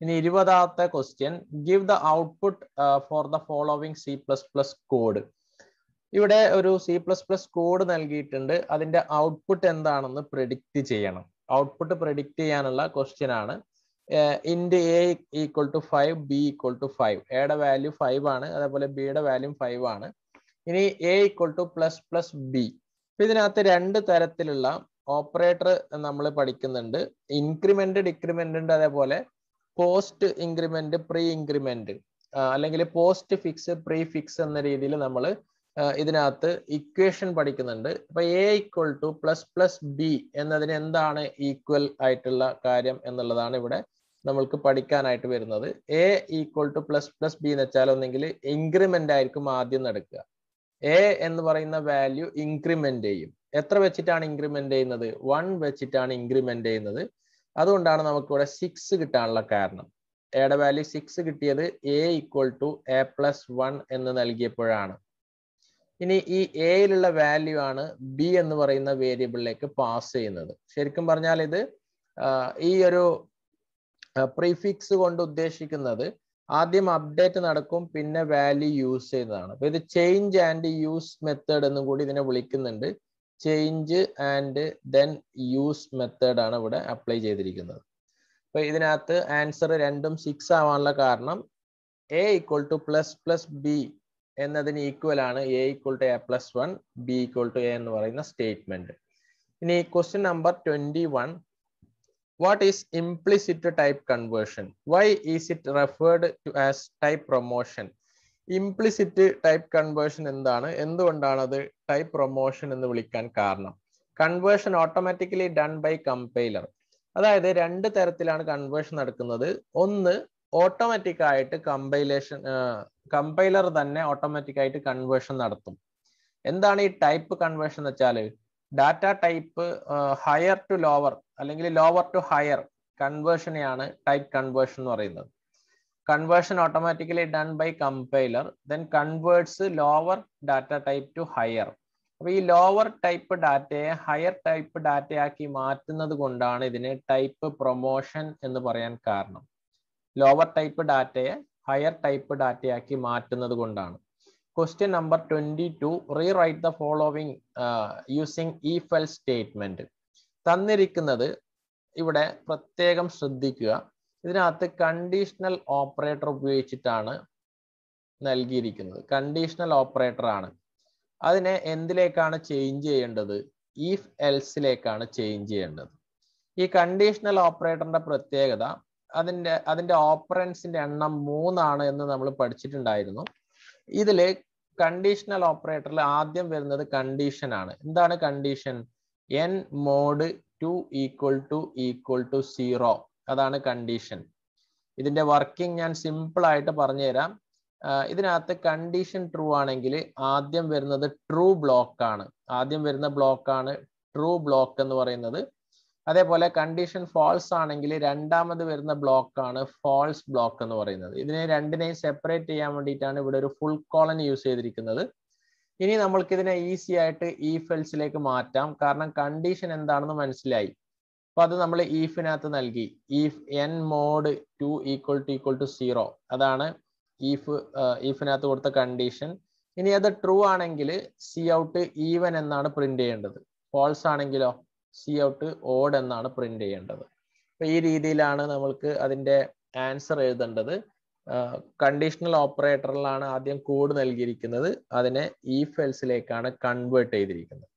ഇനി ഇരുപതാമത്തെ question give the output for the following C plus plus code ഇവിടെ ഒരു സി പ്ലസ് പ്ലസ് കോഡ് നൽകിയിട്ടുണ്ട് അതിന്റെ ഔട്ട്പുട്ട് എന്താണെന്ന് പ്രെഡിക്റ്റ് ചെയ്യണം ഔട്ട്പുട്ട് പ്രെഡിക്റ്റ് ചെയ്യാനുള്ള ക്വസ്റ്റ്യൻ ആണ് int A equal to five B equal to five എയുടെ വാല്യൂ ഫൈവ് ആണ് അതേപോലെ ബിയുടെ വാല്യൂ ഫൈവ് ആണ് ഇനി A equal to plus plus B അപ്പൊ ഇതിനകത്ത് രണ്ട് തരത്തിലുള്ള ഓപ്പറേറ്റർ നമ്മൾ പഠിക്കുന്നുണ്ട് ഇൻക്രിമെന്റ് ഡിക്രിമെന്റ് ഉണ്ട് അതേപോലെ പോസ്റ്റ് ഇൻക്രിമെന്റ് പ്രീ ഇൻക്രിമെന്റ് അല്ലെങ്കിൽ പോസ്റ്റ് ഫിക്സ് പ്രീ ഫിക്സ് എന്ന രീതിയിൽ നമ്മൾ ഇതിനകത്ത് ഇക്വേഷൻ പഠിക്കുന്നുണ്ട് അപ്പൊ A equal to plus plus B എന്നതിന് എന്താണ് ഈക്വൽ ആയിട്ടുള്ള കാര്യം എന്നുള്ളതാണ് ഇവിടെ നമ്മൾക്ക് പഠിക്കാനായിട്ട് വരുന്നത് A equal to plus plus B എന്ന് വെച്ചാൽ ഒന്നെങ്കിൽ ഇൻക്രിമെന്റ് ആയിരിക്കും ആദ്യം നടക്കുക എ എന്ന് പറയുന്ന വാല്യൂ ഇൻക്രിമെന്റ് ചെയ്യും എത്ര വെച്ചിട്ടാണ് ഇൻക്രിമെന്റ് ചെയ്യുന്നത് വൺ വെച്ചിട്ടാണ് ഇൻക്രിമെന്റ് ചെയ്യുന്നത് അതുകൊണ്ടാണ് നമുക്ക് ഇവിടെ സിക്സ് കിട്ടാനുള്ള കാരണം എയുടെ വാല്യൂ സിക്സ് കിട്ടിയത് A equal to A plus one എന്ന് നൽകിയപ്പോഴാണ് ഇനി ഈ എയിലുള്ള വാല്യൂ ആണ് ബി എന്ന് പറയുന്ന വേരിയബിളിലേക്ക് പാസ് ചെയ്യുന്നത് ശരിക്കും പറഞ്ഞാൽ ഇത് ഈ ഒരു പ്രീഫിക്സ് കൊണ്ട് ഉദ്ദേശിക്കുന്നത് ആദ്യം അപ്ഡേറ്റ് നടക്കും പിന്നെ വാല്യൂ യൂസ് ചെയ്തതാണ് അപ്പൊ ഇത് ചേഞ്ച് ആൻഡ് യൂസ് മെത്തേഡ് എന്നും കൂടി ഇതിനെ വിളിക്കുന്നുണ്ട് change and then use method ആണ് ഇവിടെ അപ്ലൈ ചെയ്തിരിക്കുന്നത് അപ്പൊ ഇതിനകത്ത് ആൻസർ രണ്ടും സിക്സ് ആവാനുള്ള കാരണം A equal to plus plus B എന്നതിന് ഈക്വൽ ആണ് A equal to A plus one B equal to A എന്ന് പറയുന്ന സ്റ്റേറ്റ്മെന്റ് ഇനി question number twenty one what is implicit type conversion why is it referred to as type promotion implicit type conversion എന്താണ് എന്തുകൊണ്ടാണ് അത് ടൈപ്പ് പ്രൊമോഷൻ എന്ന് വിളിക്കാൻ കാരണം conversion automatically done by compiler അതായത് രണ്ട് തരത്തിലാണ് കൺവേർഷൻ നടക്കുന്നത് ഒന്ന് ഓട്ടോമാറ്റിക് ആയിട്ട് കമ്പൈലേഷൻ കമ്പൈലർ തന്നെ ഓട്ടോമാറ്റിക് ആയിട്ട് കൺവേർഷൻ നടത്തും എന്താണ് ഈ ടൈപ്പ് കൺവേർഷൻ എന്ന് വെച്ചാൽ data type higher to lower അല്ലെങ്കിൽ ലോവർ ടു ഹയർ കൺവേർഷനെയാണ് ടൈപ്പ് കൺവേർഷൻ എന്ന് പറയുന്നത് conversion automatically done by compiler then converts lower data type to higher അപ്പൊ ഈ ലോവർ ടൈപ്പ് ഡാറ്റയെ ഹയർ ടൈപ്പ് ഡാറ്റയാക്കി മാറ്റുന്നത് കൊണ്ടാണ് ഇതിന് ടൈപ്പ് പ്രൊമോഷൻ എന്ന് പറയാൻ കാരണം ലോവർ ടൈപ്പ് ഡാറ്റയെ ഹയർ ടൈപ്പ് ഡാറ്റയാക്കി മാറ്റുന്നത് കൊണ്ടാണ് question number twenty two rewrite the following using E fell statement തന്നിരിക്കുന്നത് ഇവിടെ പ്രത്യേകം ശ്രദ്ധിക്കുക ഇതിനകത്ത് കണ്ടീഷണൽ ഓപ്പറേറ്റർ ഉപയോഗിച്ചിട്ടാണ് നൽകിയിരിക്കുന്നത് കണ്ടീഷണൽ ഓപ്പറേറ്റർ ആണ് അതിനെ എന്തിലേക്കാണ് ചേഞ്ച് ചെയ്യേണ്ടത് ഇഫ് എൽസിലേക്കാണ് ചേഞ്ച് ചെയ്യേണ്ടത് ഈ കണ്ടീഷണൽ ഓപ്പറേറ്ററിന്റെ പ്രത്യേകത അതിന്റെ അതിന്റെ ഓപ്പറൻസിന്റെ എണ്ണം മൂന്നാണ് എന്ന് നമ്മൾ പഠിച്ചിട്ടുണ്ടായിരുന്നു ഇതില് കണ്ടീഷണൽ ഓപ്പറേറ്ററിൽ ആദ്യം വരുന്നത് കണ്ടീഷൻ ആണ് എന്താണ് condition N mod two equal to equal to zero അതാണ് കണ്ടീഷൻ ഇതിന്റെ വർക്കിംഗ് ഞാൻ സിമ്പിൾ ആയിട്ട് പറഞ്ഞുതരാം ഇതിനകത്ത് കണ്ടീഷൻ ട്രൂ ആണെങ്കിൽ ആദ്യം വരുന്നത് ട്രൂ ബ്ലോക്ക് ആണ് ആദ്യം വരുന്ന ബ്ലോക്ക് ആണ് ട്രൂ ബ്ലോക്ക് എന്ന് പറയുന്നത് അതേപോലെ കണ്ടീഷൻ ഫോൾസ് ആണെങ്കിൽ രണ്ടാമത് വരുന്ന ബ്ലോക്കാണ് ഫോൾസ് ബ്ലോക്ക് എന്ന് പറയുന്നത് ഇതിനെ രണ്ടിനെയും സെപ്പറേറ്റ് ചെയ്യാൻ വേണ്ടിയിട്ടാണ് ഇവിടെ ഒരു ഫുൾ കോളൻ യൂസ് ചെയ്തിരിക്കുന്നത് ഇനി നമ്മൾക്ക് ഇതിനെ ഈസി ആയിട്ട് ഈഫെൽസിലേക്ക് മാറ്റാം കാരണം കണ്ടീഷൻ എന്താണെന്ന് മനസ്സിലായി അപ്പൊ അത് നമ്മൾ ഈഫിനകത്ത് നൽകി if N mod two equal to equal to zero അതാണ് ഈഫ് ഈഫിനകത്ത് കൊടുത്ത കണ്ടീഷൻ ഇനി അത് ട്രൂ ആണെങ്കിൽ സി ഔട്ട് ഈവൻ എന്നാണ് പ്രിന്റ് ചെയ്യേണ്ടത് ഫോൾസ് ആണെങ്കിലോ സി ഔട്ട് ഓഡ് എന്നാണ് പ്രിന്റ് ചെയ്യേണ്ടത് അപ്പൊ ഈ രീതിയിലാണ് നമ്മൾക്ക് അതിന്റെ ആൻസർ എഴുതേണ്ടത് കണ്ടീഷണൽ ഓപ്പറേറ്ററിലാണ് ആദ്യം കോഡ് നൽകിയിരിക്കുന്നത് അതിനെ ഇ ഫെൽസിലേക്കാണ് കൺവേർട്ട് ചെയ്തിരിക്കുന്നത്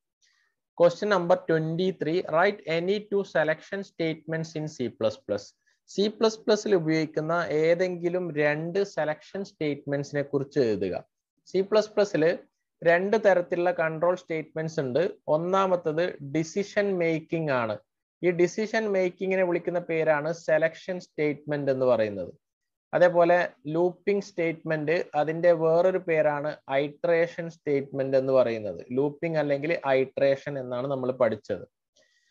question number twenty three write any two selection statements in C plus plus C plus പ്ലസിൽ ഉപയോഗിക്കുന്ന ഏതെങ്കിലും രണ്ട് സെലക്ഷൻ സ്റ്റേറ്റ്മെന്റ്സിനെ കുറിച്ച് എഴുതുക സി പ്ലസ് പ്ലസ്സിൽ രണ്ട് തരത്തിലുള്ള കൺട്രോൾ സ്റ്റേറ്റ്മെന്റ്സ് ഉണ്ട് ഒന്നാമത്തത് ഡിസിഷൻ മേക്കിംഗ് ആണ് ഈ ഡിസിഷൻ മേക്കിങ്ങിനെ വിളിക്കുന്ന പേരാണ് സെലക്ഷൻ സ്റ്റേറ്റ്മെന്റ് എന്ന് പറയുന്നത് അതേപോലെ ലൂപ്പിംഗ് സ്റ്റേറ്റ്മെന്റ് അതിന്റെ വേറൊരു പേരാണ് ഐട്രേഷൻ സ്റ്റേറ്റ്മെന്റ് എന്ന് പറയുന്നത് ലൂപ്പിംഗ് അല്ലെങ്കിൽ ഐട്രേഷൻ എന്നാണ് നമ്മൾ പഠിച്ചത്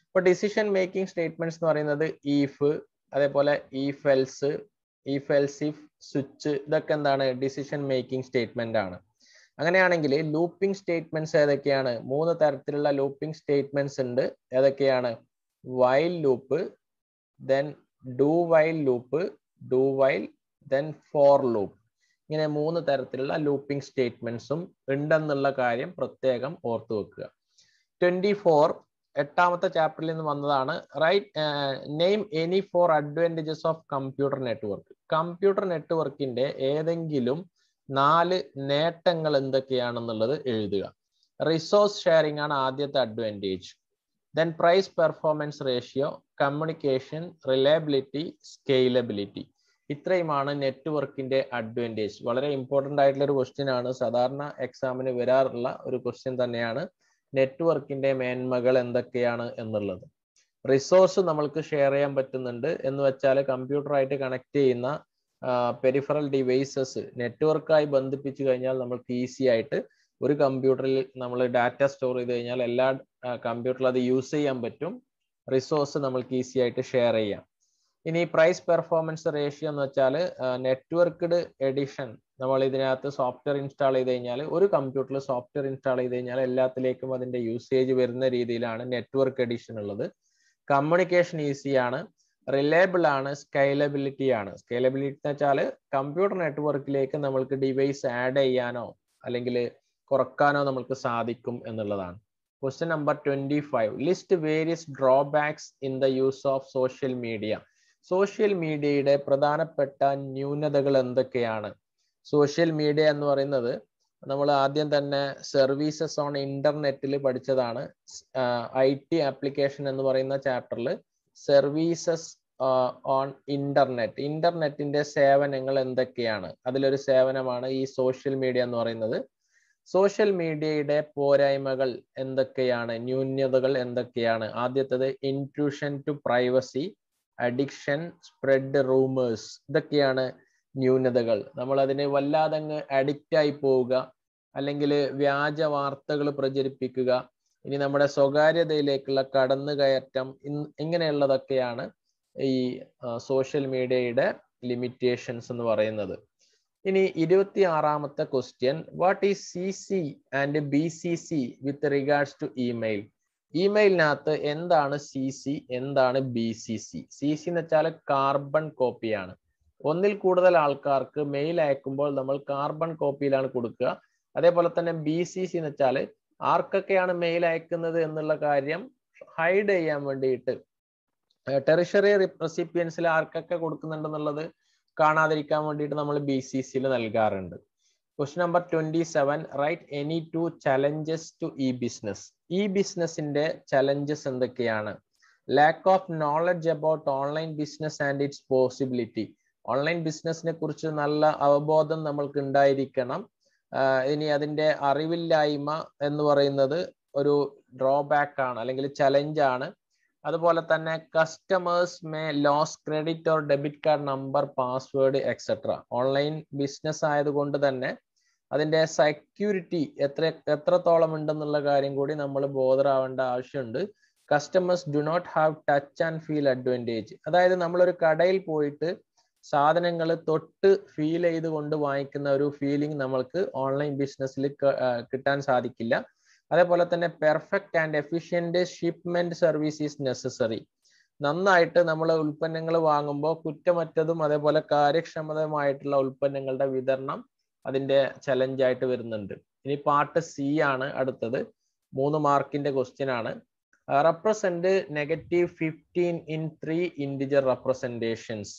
ഇപ്പൊ ഡിസിഷൻ മേക്കിംഗ് സ്റ്റേറ്റ്മെന്റ്സ് എന്ന് പറയുന്നത് ഈഫ് അതേപോലെ ഈഫെൽസ് ഈഫെൽസിഫ് സ്വിച്ച് ഇതൊക്കെ എന്താണ് ഡിസിഷൻ മേക്കിംഗ് സ്റ്റേറ്റ്മെന്റ് ആണ് അങ്ങനെയാണെങ്കിൽ ലൂപ്പിംഗ് സ്റ്റേറ്റ്മെന്റ്സ് ഏതൊക്കെയാണ് മൂന്ന് തരത്തിലുള്ള ലൂപ്പിംഗ് സ്റ്റേറ്റ്മെന്റ്സ് ഉണ്ട് ഏതൊക്കെയാണ് while loop then do while loop do while then for loop ഇങ്ങനെ മൂന്ന് തരത്തിലുള്ള ലൂപ്പിംഗ് സ്റ്റേറ്റ്മെന്റ്സും ഉണ്ടെന്നുള്ള കാര്യം പ്രത്യേകം ഓർത്തു വെക്കുക ട്വന്റി ഫോർ എട്ടാമത്തെ ചാപ്റ്ററിൽ നിന്ന് വന്നതാണ് write name any four advantages of computer network computer നെറ്റ്വർക്കിന്റെ ഏതെങ്കിലും നാല് നേട്ടങ്ങൾ എന്തൊക്കെയാണെന്നുള്ളത് എഴുതുക റിസോഴ്സ് ഷെയറിംഗ് ആണ് ആദ്യത്തെ advantage then price performance ratio communication reliability scalability ഇത്രയുമാണ് നെറ്റ്വർക്കിന്റെ അഡ്വാൻറ്റേജ് വളരെ ഇമ്പോർട്ടൻ്റ് ആയിട്ടുള്ള ഒരു ക്വസ്റ്റ്യൻ ആണ് സാധാരണ എക്സാമിന് വരാറുള്ള ഒരു ക്വസ്റ്റ്യൻ തന്നെയാണ് നെറ്റ്വർക്കിന്റെ മേന്മകൾ എന്തൊക്കെയാണ് എന്നുള്ളത് റിസോഴ്സ് നമ്മൾക്ക് ഷെയർ ചെയ്യാൻ പറ്റുന്നുണ്ട് എന്ന് വെച്ചാൽ കമ്പ്യൂട്ടറായിട്ട് കണക്ട് ചെയ്യുന്ന പെരിഫറൽ ഡിവൈസസ് നെറ്റ്വർക്കായി ബന്ധിപ്പിച്ചു കഴിഞ്ഞാൽ നമുക്ക് ഈസി ആയിട്ട് ഒരു കമ്പ്യൂട്ടറിൽ നമ്മൾ ഡാറ്റ സ്റ്റോർ ചെയ്ത് കഴിഞ്ഞാൽ എല്ലാ കമ്പ്യൂട്ടറിൽ അത് യൂസ് ചെയ്യാൻ പറ്റും റിസോഴ്സ് നമുക്ക് ഈസി ആയിട്ട് ഷെയർ ചെയ്യാം ഇനി പ്രൈസ് പെർഫോമൻസ് റേഷ്യോ എന്ന് വെച്ചാൽ നെറ്റ്വർക്ക്ഡ് എഡിഷൻ നമ്മൾ ഇതിനകത്ത് സോഫ്റ്റ്വെയർ ഇൻസ്റ്റാൾ ചെയ്ത് കഴിഞ്ഞാൽ ഒരു കമ്പ്യൂട്ടറിൽ സോഫ്റ്റ്വെയർ ഇൻസ്റ്റാൾ ചെയ്ത് കഴിഞ്ഞാൽ എല്ലാത്തിലേക്കും അതിന്റെ യൂസേജ് വരുന്ന രീതിയിലാണ് നെറ്റ്വർക്ക് എഡിഷൻ ഉള്ളത് കമ്മ്യൂണിക്കേഷൻ ഈസിയാണ് റിലയബിൾ ആണ് സ്കൈലബിലിറ്റി ആണ് സ്കൈലബിലിറ്റി എന്ന് വെച്ചാൽ കമ്പ്യൂട്ടർ നെറ്റ്വർക്കിലേക്ക് നമ്മൾക്ക് ഡിവൈസ് ആഡ് ചെയ്യാനോ അല്ലെങ്കിൽ കുറക്കാനോ നമ്മൾക്ക് സാധിക്കും എന്നുള്ളതാണ് question number twenty five list various drawbacks in the use of social media social മീഡിയയുടെ പ്രധാനപ്പെട്ട ന്യൂനതകൾ എന്തൊക്കെയാണ് സോഷ്യൽ മീഡിയ എന്ന് പറയുന്നത് നമ്മൾ ആദ്യം തന്നെ സർവീസസ് ഓൺ ഇന്റർനെറ്റിൽ പഠിച്ചതാണ് ഐ ടി ആപ്ലിക്കേഷൻ എന്ന് പറയുന്ന ചാപ്റ്ററിൽ സർവീസസ് ഓൺ ഇന്റർനെറ്റ് ഇന്റർനെറ്റിന്റെ സേവനങ്ങൾ എന്തൊക്കെയാണ് അതിലൊരു സേവനമാണ് ഈ സോഷ്യൽ മീഡിയ എന്ന് പറയുന്നത് സോഷ്യൽ മീഡിയയുടെ പോരായ്മകൾ എന്തൊക്കെയാണ് ന്യൂനതകൾ എന്തൊക്കെയാണ് ആദ്യത്തേത് intrusion to privacy addiction spread rumours ഇതൊക്കെയാണ് ന്യൂനതകൾ നമ്മൾ അതിന് വല്ലാതങ്ങ് അഡിക്റ്റ് ആയി പോവുക അല്ലെങ്കിൽ വ്യാജ വാർത്തകൾ പ്രചരിപ്പിക്കുക ഇനി നമ്മുടെ സ്വകാര്യതയിലേക്കുള്ള കടന്നുകയറ്റം ഇങ്ങനെയുള്ളതൊക്കെയാണ് ഈ സോഷ്യൽ മീഡിയയുടെ ലിമിറ്റേഷൻസ് എന്ന് പറയുന്നത് ഇനി ഇരുപത്തി ആറാമത്തെ question what is C C and B C C with regards to email ഇമെയിലിനകത്ത് എന്താണ് സി സി എന്താണ് B C C C C എന്ന് വെച്ചാൽ കാർബൺ കോപ്പിയാണ് ഒന്നിൽ കൂടുതൽ ആൾക്കാർക്ക് മെയിൽ അയക്കുമ്പോൾ നമ്മൾ കാർബൺ കോപ്പിയിലാണ് കൊടുക്കുക അതേപോലെ തന്നെ ബി സി സി എന്ന് വെച്ചാൽ ആർക്കൊക്കെയാണ് മെയിൽ അയക്കുന്നത് എന്നുള്ള കാര്യം ഹൈഡ് ചെയ്യാൻ വേണ്ടിയിട്ട് ടെറിഷറി റെസിപ്പിയൻസിൽ ആർക്കൊക്കെ കൊടുക്കുന്നുണ്ടെന്നുള്ളത് കാണാതിരിക്കാൻ വേണ്ടിയിട്ട് നമ്മൾ ബി സി സിയിൽ നൽകാറുണ്ട് question number twenty seven write any two challenges to e business e ബിസിനസിന്റെ ചലഞ്ചസ് എന്തൊക്കെയാണ് lack of knowledge about online business and its possibility online ബിസിനസിനെ കുറിച്ച് നല്ല അവബോധം നമ്മൾക്ക് ഉണ്ടായിരിക്കണം ഇനി അതിന്റെ അറിവില്ലായ്മ എന്ന് പറയുന്നത് ഒരു ഡ്രോബാക്ക് ആണ് അല്ലെങ്കിൽ ചലഞ്ച് ആണ് അതുപോലെ തന്നെ customers may lose credit or debit card number password etcetera online business ആയതുകൊണ്ട് തന്നെ അതിൻ്റെ സെക്യൂരിറ്റി എത്ര എത്രത്തോളം ഉണ്ടെന്നുള്ള കാര്യം കൂടി നമ്മൾ ബോധറാവേണ്ട ആവശ്യമുണ്ട് customers do not have touch and feel advantage അതായത് നമ്മളൊരു കടയിൽ പോയിട്ട് സാധനങ്ങൾ തൊട്ട് ഫീൽ ചെയ്തുകൊണ്ട് വാങ്ങിക്കുന്ന ഒരു ഫീലിംഗ് നമ്മൾക്ക് ഓൺലൈൻ ബിസിനസ്സിൽ കിട്ടാൻ സാധിക്കില്ല അതേപോലെ തന്നെ perfect and efficient shipment service is necessary നന്നായിട്ട് നമ്മൾ ഉൽപ്പന്നങ്ങൾ വാങ്ങുമ്പോൾ കുറ്റമറ്റതും അതേപോലെ കാര്യക്ഷമതമായിട്ടുള്ള ഉൽപ്പന്നങ്ങളുടെ വിതരണം അതിന്റെ ചലഞ്ചായിട്ട് വരുന്നുണ്ട് ഇനി പാർട്ട് സി ആണ് അടുത്തത് മൂന്ന് മാർക്കിന്റെ ക്വസ്റ്റ്യൻ ആണ് represent negative fifteen in three integer representations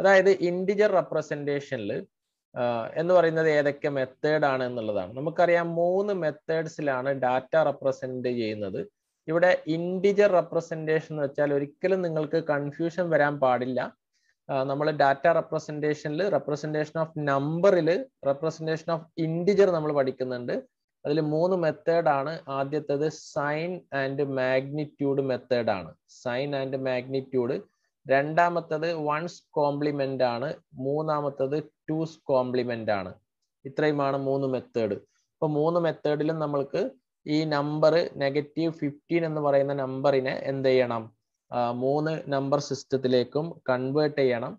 അതായത് ഇൻഡിജർ റെപ്രസെൻറ്റേഷനിൽ എന്ന് പറയുന്നത് ഏതൊക്കെ മെത്തേഡ് ആണ് എന്നുള്ളതാണ് നമുക്കറിയാം മൂന്ന് മെത്തേഡ്സിലാണ് ഡാറ്റ റെപ്രസെന്റ് ചെയ്യുന്നത് ഇവിടെ ഇൻഡിജർ റെപ്രസെന്റേഷൻ എന്ന് വെച്ചാൽ ഒരിക്കലും നിങ്ങൾക്ക് കൺഫ്യൂഷൻ വരാൻ പാടില്ല നമ്മൾ ഡാറ്റ റെപ്രസെന്റേഷനിൽ റെപ്രസെന്റേഷൻ ഓഫ് നമ്പറിൽ റെപ്രസെന്റേഷൻ ഓഫ് ഇൻഡിജർ നമ്മൾ പഠിക്കുന്നുണ്ട് അതിൽ മൂന്ന് മെത്തേഡാണ് ആദ്യത്തേത് സൈൻ ആൻഡ് മാഗ്നിറ്റ്യൂഡ് മെത്തേഡാണ് സൈൻ ആൻഡ് മാഗ്നിറ്റ്യൂഡ് രണ്ടാമത്തത് വൺസ് കോംപ്ലിമെന്റ് ആണ് മൂന്നാമത്തത് ടൂസ് കോംപ്ലിമെന്റ് ആണ് ഇത്രയുമാണ് മൂന്ന് മെത്തേഡ് ഇപ്പൊ മൂന്ന് മെത്തേഡിലും നമ്മൾക്ക് ഈ നമ്പർ നെഗറ്റീവ് ഫിഫ്റ്റീൻ എന്ന് പറയുന്ന നമ്പറിനെ എന്ത് ചെയ്യണം മൂന്ന് നമ്പർ സിസ്റ്റത്തിലേക്കും കൺവേർട്ട് ചെയ്യണം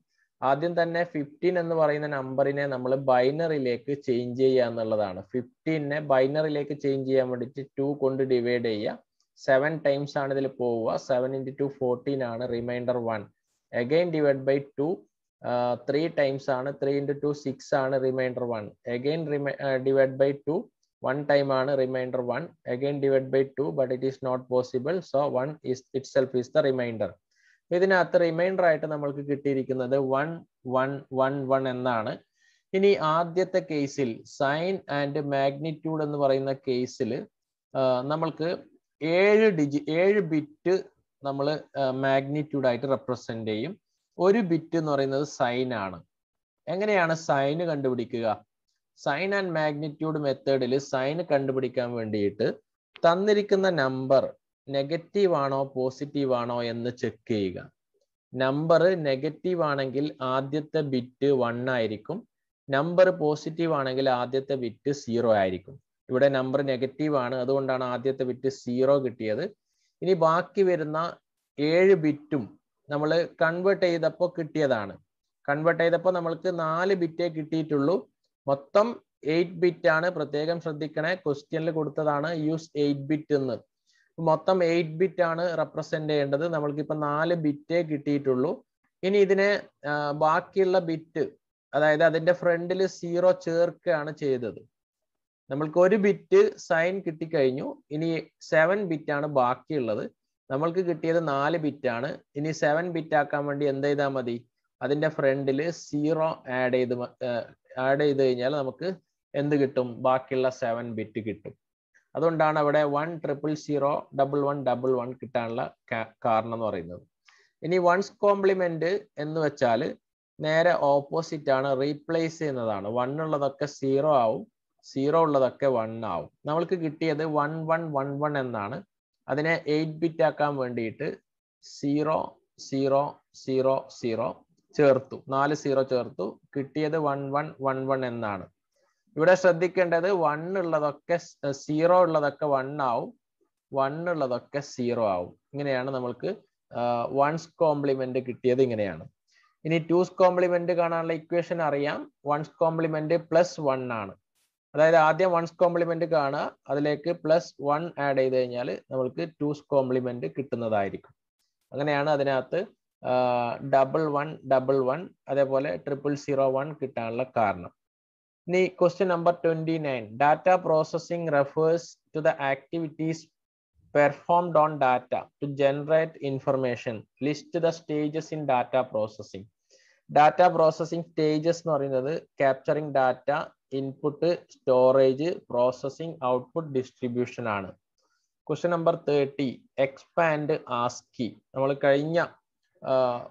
ആദ്യം തന്നെ ഫിഫ്റ്റീൻ എന്ന് പറയുന്ന നമ്പറിനെ നമ്മൾ ബൈനറിലേക്ക് ചേഞ്ച് ചെയ്യുക എന്നുള്ളതാണ് ഫിഫ്റ്റീനെ ബൈനറിലേക്ക് ചേഞ്ച് ചെയ്യാൻ വേണ്ടിയിട്ട് ടു കൊണ്ട് ഡിവൈഡ് ചെയ്യുക സെവൻ ടൈംസ് ആണ് ഇതിൽ പോവുക സെവൻ ഇൻറ്റു ടു ഫോർട്ടീൻ ആണ് remainder one again divide by two three times ആണ് ത്രീ ഇൻറ്റു ടു സിക്സ് ആണ് remainder one again divide by two one time ആണ് remainder one again divide by two but it is not possible so one is itself is the remainder ഇതിനകത്ത് റിമൈൻഡർ ആയിട്ട് നമ്മൾക്ക് കിട്ടിയിരിക്കുന്നത് വൺ വൺ വൺ വൺ എന്നാണ് ഇനി ആദ്യത്തെ കേസിൽ സൈൻ ആൻഡ് മാഗ്നിറ്റ്യൂഡ് എന്ന് പറയുന്ന കേസിൽ uh, നമ്മൾക്ക് ഏഴ് ഡിജി ഏഴ് ബിറ്റ് നമ്മൾ മാഗ്നിറ്റ്യൂഡ് ആയിട്ട് റെപ്രസെന്റ് ചെയ്യും ഒരു ബിറ്റ് എന്ന് പറയുന്നത് സൈൻ ആണ് എങ്ങനെയാണ് സൈന് കണ്ടുപിടിക്കുക സൈൻ ആൻഡ് മാഗ്നിറ്റ്യൂഡ് മെത്തേഡിൽ സൈന് കണ്ടുപിടിക്കാൻ വേണ്ടിയിട്ട് തന്നിരിക്കുന്ന നമ്പർ നെഗറ്റീവ് ആണോ പോസിറ്റീവ് ആണോ എന്ന് ചെക്ക് ചെയ്യുക നമ്പർ നെഗറ്റീവ് ആണെങ്കിൽ ആദ്യത്തെ ബിറ്റ് വൺ ആയിരിക്കും നമ്പർ പോസിറ്റീവ് ആണെങ്കിൽ ആദ്യത്തെ ബിറ്റ് സീറോ ആയിരിക്കും ഇവിടെ നമ്പർ നെഗറ്റീവ് ആണ് അതുകൊണ്ടാണ് ആദ്യത്തെ ബിറ്റ് സീറോ കിട്ടിയത് ഇനി ബാക്കി വരുന്ന ഏഴ് ബിറ്റും നമ്മൾ കൺവേർട്ട് ചെയ്തപ്പോൾ കിട്ടിയതാണ് കൺവേർട്ട് ചെയ്തപ്പോൾ നമ്മൾക്ക് നാല് ബിറ്റേ കിട്ടിയിട്ടുള്ളൂ മൊത്തം എയ്റ്റ് ബിറ്റ് ആണ് പ്രത്യേകം ശ്രദ്ധിക്കണേ ക്വസ്റ്റ്യനിൽ കൊടുത്തതാണ് യൂസ് എയ്റ്റ് ബിറ്റ് എന്ന് മൊത്തം എയ്റ്റ് ബിറ്റ് ആണ് റെപ്രസെന്റ് ചെയ്യേണ്ടത് നമ്മൾക്ക് ഇപ്പൊ നാല് ബിറ്റേ കിട്ടിയിട്ടുള്ളൂ ഇനി ഇതിനെ ബാക്കിയുള്ള ബിറ്റ് അതായത് അതിന്റെ ഫ്രണ്ടിൽ സീറോ ചേർക്കുകയാണ് ചെയ്തത് നമ്മൾക്ക് ഒരു ബിറ്റ് സൈൻ കിട്ടിക്കഴിഞ്ഞു ഇനി സെവൻ ബിറ്റാണ് ബാക്കിയുള്ളത് നമ്മൾക്ക് കിട്ടിയത് നാല് ബിറ്റാണ് ഇനി സെവൻ ബിറ്റ് ആക്കാൻ വേണ്ടി എന്ത് ചെയ്താൽ മതി അതിൻ്റെ ഫ്രണ്ടിൽ സീറോ ആഡ് ചെയ്ത് ആഡ് ചെയ്ത് കഴിഞ്ഞാൽ നമുക്ക് എന്ത് കിട്ടും ബാക്കിയുള്ള സെവൻ ബിറ്റ് കിട്ടും അതുകൊണ്ടാണ് അവിടെ one triple zero double one double one കിട്ടാനുള്ള കാരണം എന്ന് പറയുന്നത് ഇനി വൺസ് കോംപ്ലിമെന്റ് എന്ന് വെച്ചാൽ നേരെ ഓപ്പോസിറ്റ് ആണ് റീപ്ലേസ് ചെയ്യുന്നതാണ് വൺ ഉള്ളതൊക്കെ സീറോ ആവും സീറോ ഉള്ളതൊക്കെ വൺ ആവും നമ്മൾക്ക് കിട്ടിയത് വൺ വൺ വൺ വൺ എന്നാണ് അതിനെ എയ്റ്റ് ബിറ്റ് ആക്കാൻ വേണ്ടിയിട്ട് സീറോ സീറോ സീറോ സീറോ ചേർത്തു നാല് സീറോ ചേർത്തു കിട്ടിയത് വൺ വൺ വൺ വൺ എന്നാണ് ഇവിടെ ശ്രദ്ധിക്കേണ്ടത് വൺ ഉള്ളതൊക്കെ സീറോ ഉള്ളതൊക്കെ വൺ ആവും വൺ ഉള്ളതൊക്കെ സീറോ ആവും ഇങ്ങനെയാണ് നമ്മൾക്ക് വൺസ് കോംപ്ലിമെന്റ് കിട്ടിയത് ഇങ്ങനെയാണ് ഇനി ടൂസ് കോംപ്ലിമെന്റ് കാണാനുള്ള ഇക്വേഷൻ അറിയാം വൺസ് കോംപ്ലിമെന്റ് പ്ലസ് വൺ ആണ് അതായത് ആദ്യം വൺസ് കോംപ്ലിമെന്റ് കാണുക അതിലേക്ക് പ്ലസ് വൺ ആഡ് ചെയ്ത് കഴിഞ്ഞാൽ നമ്മൾക്ക് ടൂസ് കോംപ്ലിമെന്റ് കിട്ടുന്നതായിരിക്കും അങ്ങനെയാണ് അതിനകത്ത് ഡബിൾ വൺ ഡബിൾ വൺ അതേപോലെ ട്രിപ്പിൾ സീറോ വൺ കിട്ടാനുള്ള കാരണം ഇനി question number twenty nine data processing refers to the activities performed on data to generate information list the stages in data processing data processing stages എന്ന് പറയുന്നത് capturing data input storage processing output distribution ആണ് question number thirty expand ASCII നമ്മൾ കഴിഞ്ഞ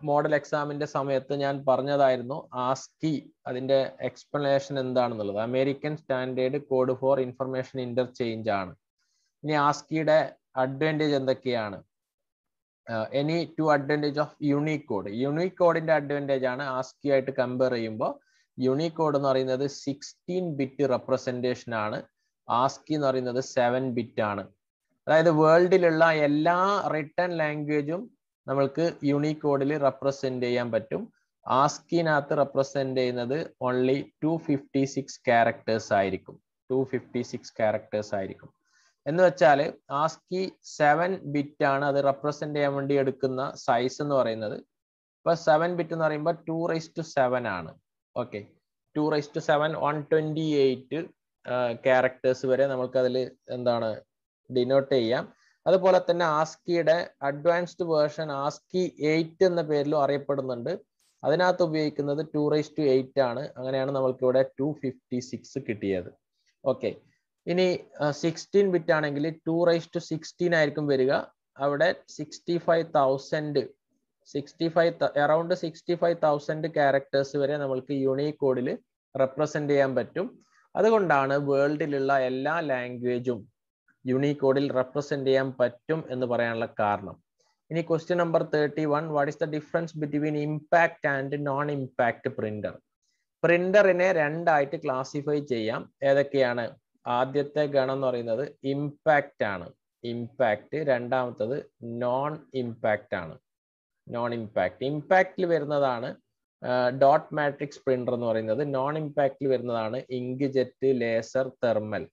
മോഡൽ എക്സാമിന്റെ സമയത്ത് ഞാൻ പറഞ്ഞതായിരുന്നു ആസ്കി അതിന്റെ എക്സ്പ്ലനേഷൻ എന്താണെന്നുള്ളത് American standard code for information interchange ആണ് ഇനി ആസ്കിയുടെ അഡ്വാൻറ്റേജ് എന്തൊക്കെയാണ് any two advantage of Unicode യൂണിക് കോഡിന്റെ അഡ്വാൻറ്റേജ് ആണ് ആസ്കി ആയിട്ട് കമ്പയർ ചെയ്യുമ്പോൾ യൂണിക്കോഡ് എന്ന് പറയുന്നത് സിക്സ്റ്റീൻ ബിറ്റ് റെപ്രസെൻറ്റേഷൻ ആണ് ആസ്കി എന്ന് പറയുന്നത് സെവൻ ബിറ്റ് ആണ് അതായത് വേൾഡിലുള്ള എല്ലാ റിട്ടേൺ ലാംഗ്വേജും നമ്മൾക്ക് യൂണിക്കോഡിൽ റെപ്രസെന്റ് ചെയ്യാൻ പറ്റും ആസ്കിനകത്ത് റെപ്രസെന്റ് ചെയ്യുന്നത് only two fifty six characters ആയിരിക്കും ടു ഫിഫ്റ്റി സിക്സ് ക്യാരക്ടേഴ്സ് ആയിരിക്കും എന്ന് വെച്ചാൽ ആസ്കി സെവൻ ബിറ്റ് ആണ് അത് റെപ്രസെന്റ് ചെയ്യാൻ വേണ്ടി എടുക്കുന്ന സൈസ് എന്ന് പറയുന്നത് ഇപ്പൊ സെവൻ ബിറ്റ് എന്ന് പറയുമ്പോൾ ടു റൈസ് ടു സെവൻ ആണ് okay two raise to seven one twenty eight characters വരെ നമുക്ക് എന്താണ് ഡിനോട്ട് ചെയ്യാം അതുപോലെ തന്നെ ആസ്കിയുടെ അഡ്വാൻസ്ഡ് വേർഷൻ ആസ്കി എയ്റ്റ് എന്ന പേരിലും അറിയപ്പെടുന്നുണ്ട് അതിനകത്ത് ഉപയോഗിക്കുന്നത് ടു റൈസ് ടു എയ്റ്റ് ആണ് അങ്ങനെയാണ് നമ്മൾക്ക് ഇവിടെ ടു ഫിഫ്റ്റി സിക്സ് കിട്ടിയത് ഓക്കെ ഇനി സിക്സ്റ്റീൻ ബിറ്റ് ആണെങ്കിൽ ടു റൈസ് ടു സിക്സ്റ്റീൻ ആയിരിക്കും വരിക അവിടെ sixty five thousand sixty five around sixty five thousand characters വരെ നമ്മൾക്ക് യുണീക് കോഡിൽ റെപ്രസെന്റ് ചെയ്യാൻ പറ്റും അതുകൊണ്ടാണ് വേൾഡിലുള്ള എല്ലാ ലാംഗ്വേജും യുണീക് കോഡിൽ റെപ്രസെന്റ് ചെയ്യാൻ പറ്റും എന്ന് പറയാനുള്ള കാരണം ഇനി question number thirty one what is the difference between impact and non impact printer പ്രിന്ററിനെ രണ്ടായിട്ട് ക്ലാസിഫൈ ചെയ്യാം ഏതൊക്കെയാണ് ആദ്യത്തെ ഗണം എന്ന് പറയുന്നത് ഇമ്പാക്റ്റ് ആണ് ഇമ്പാക്ട് രണ്ടാമത്തത് നോൺ ഇമ്പാക്റ്റ് ആണ് നോൺ ഇമ്പാക്ട് ഇമ്പാക്റ്റിൽ വരുന്നതാണ് ഡോട്ട് മാട്രിക്സ് പ്രിന്റർ എന്ന് പറയുന്നത് നോൺ ഇമ്പാക്റ്റിൽ വരുന്നതാണ് inkjet laser thermal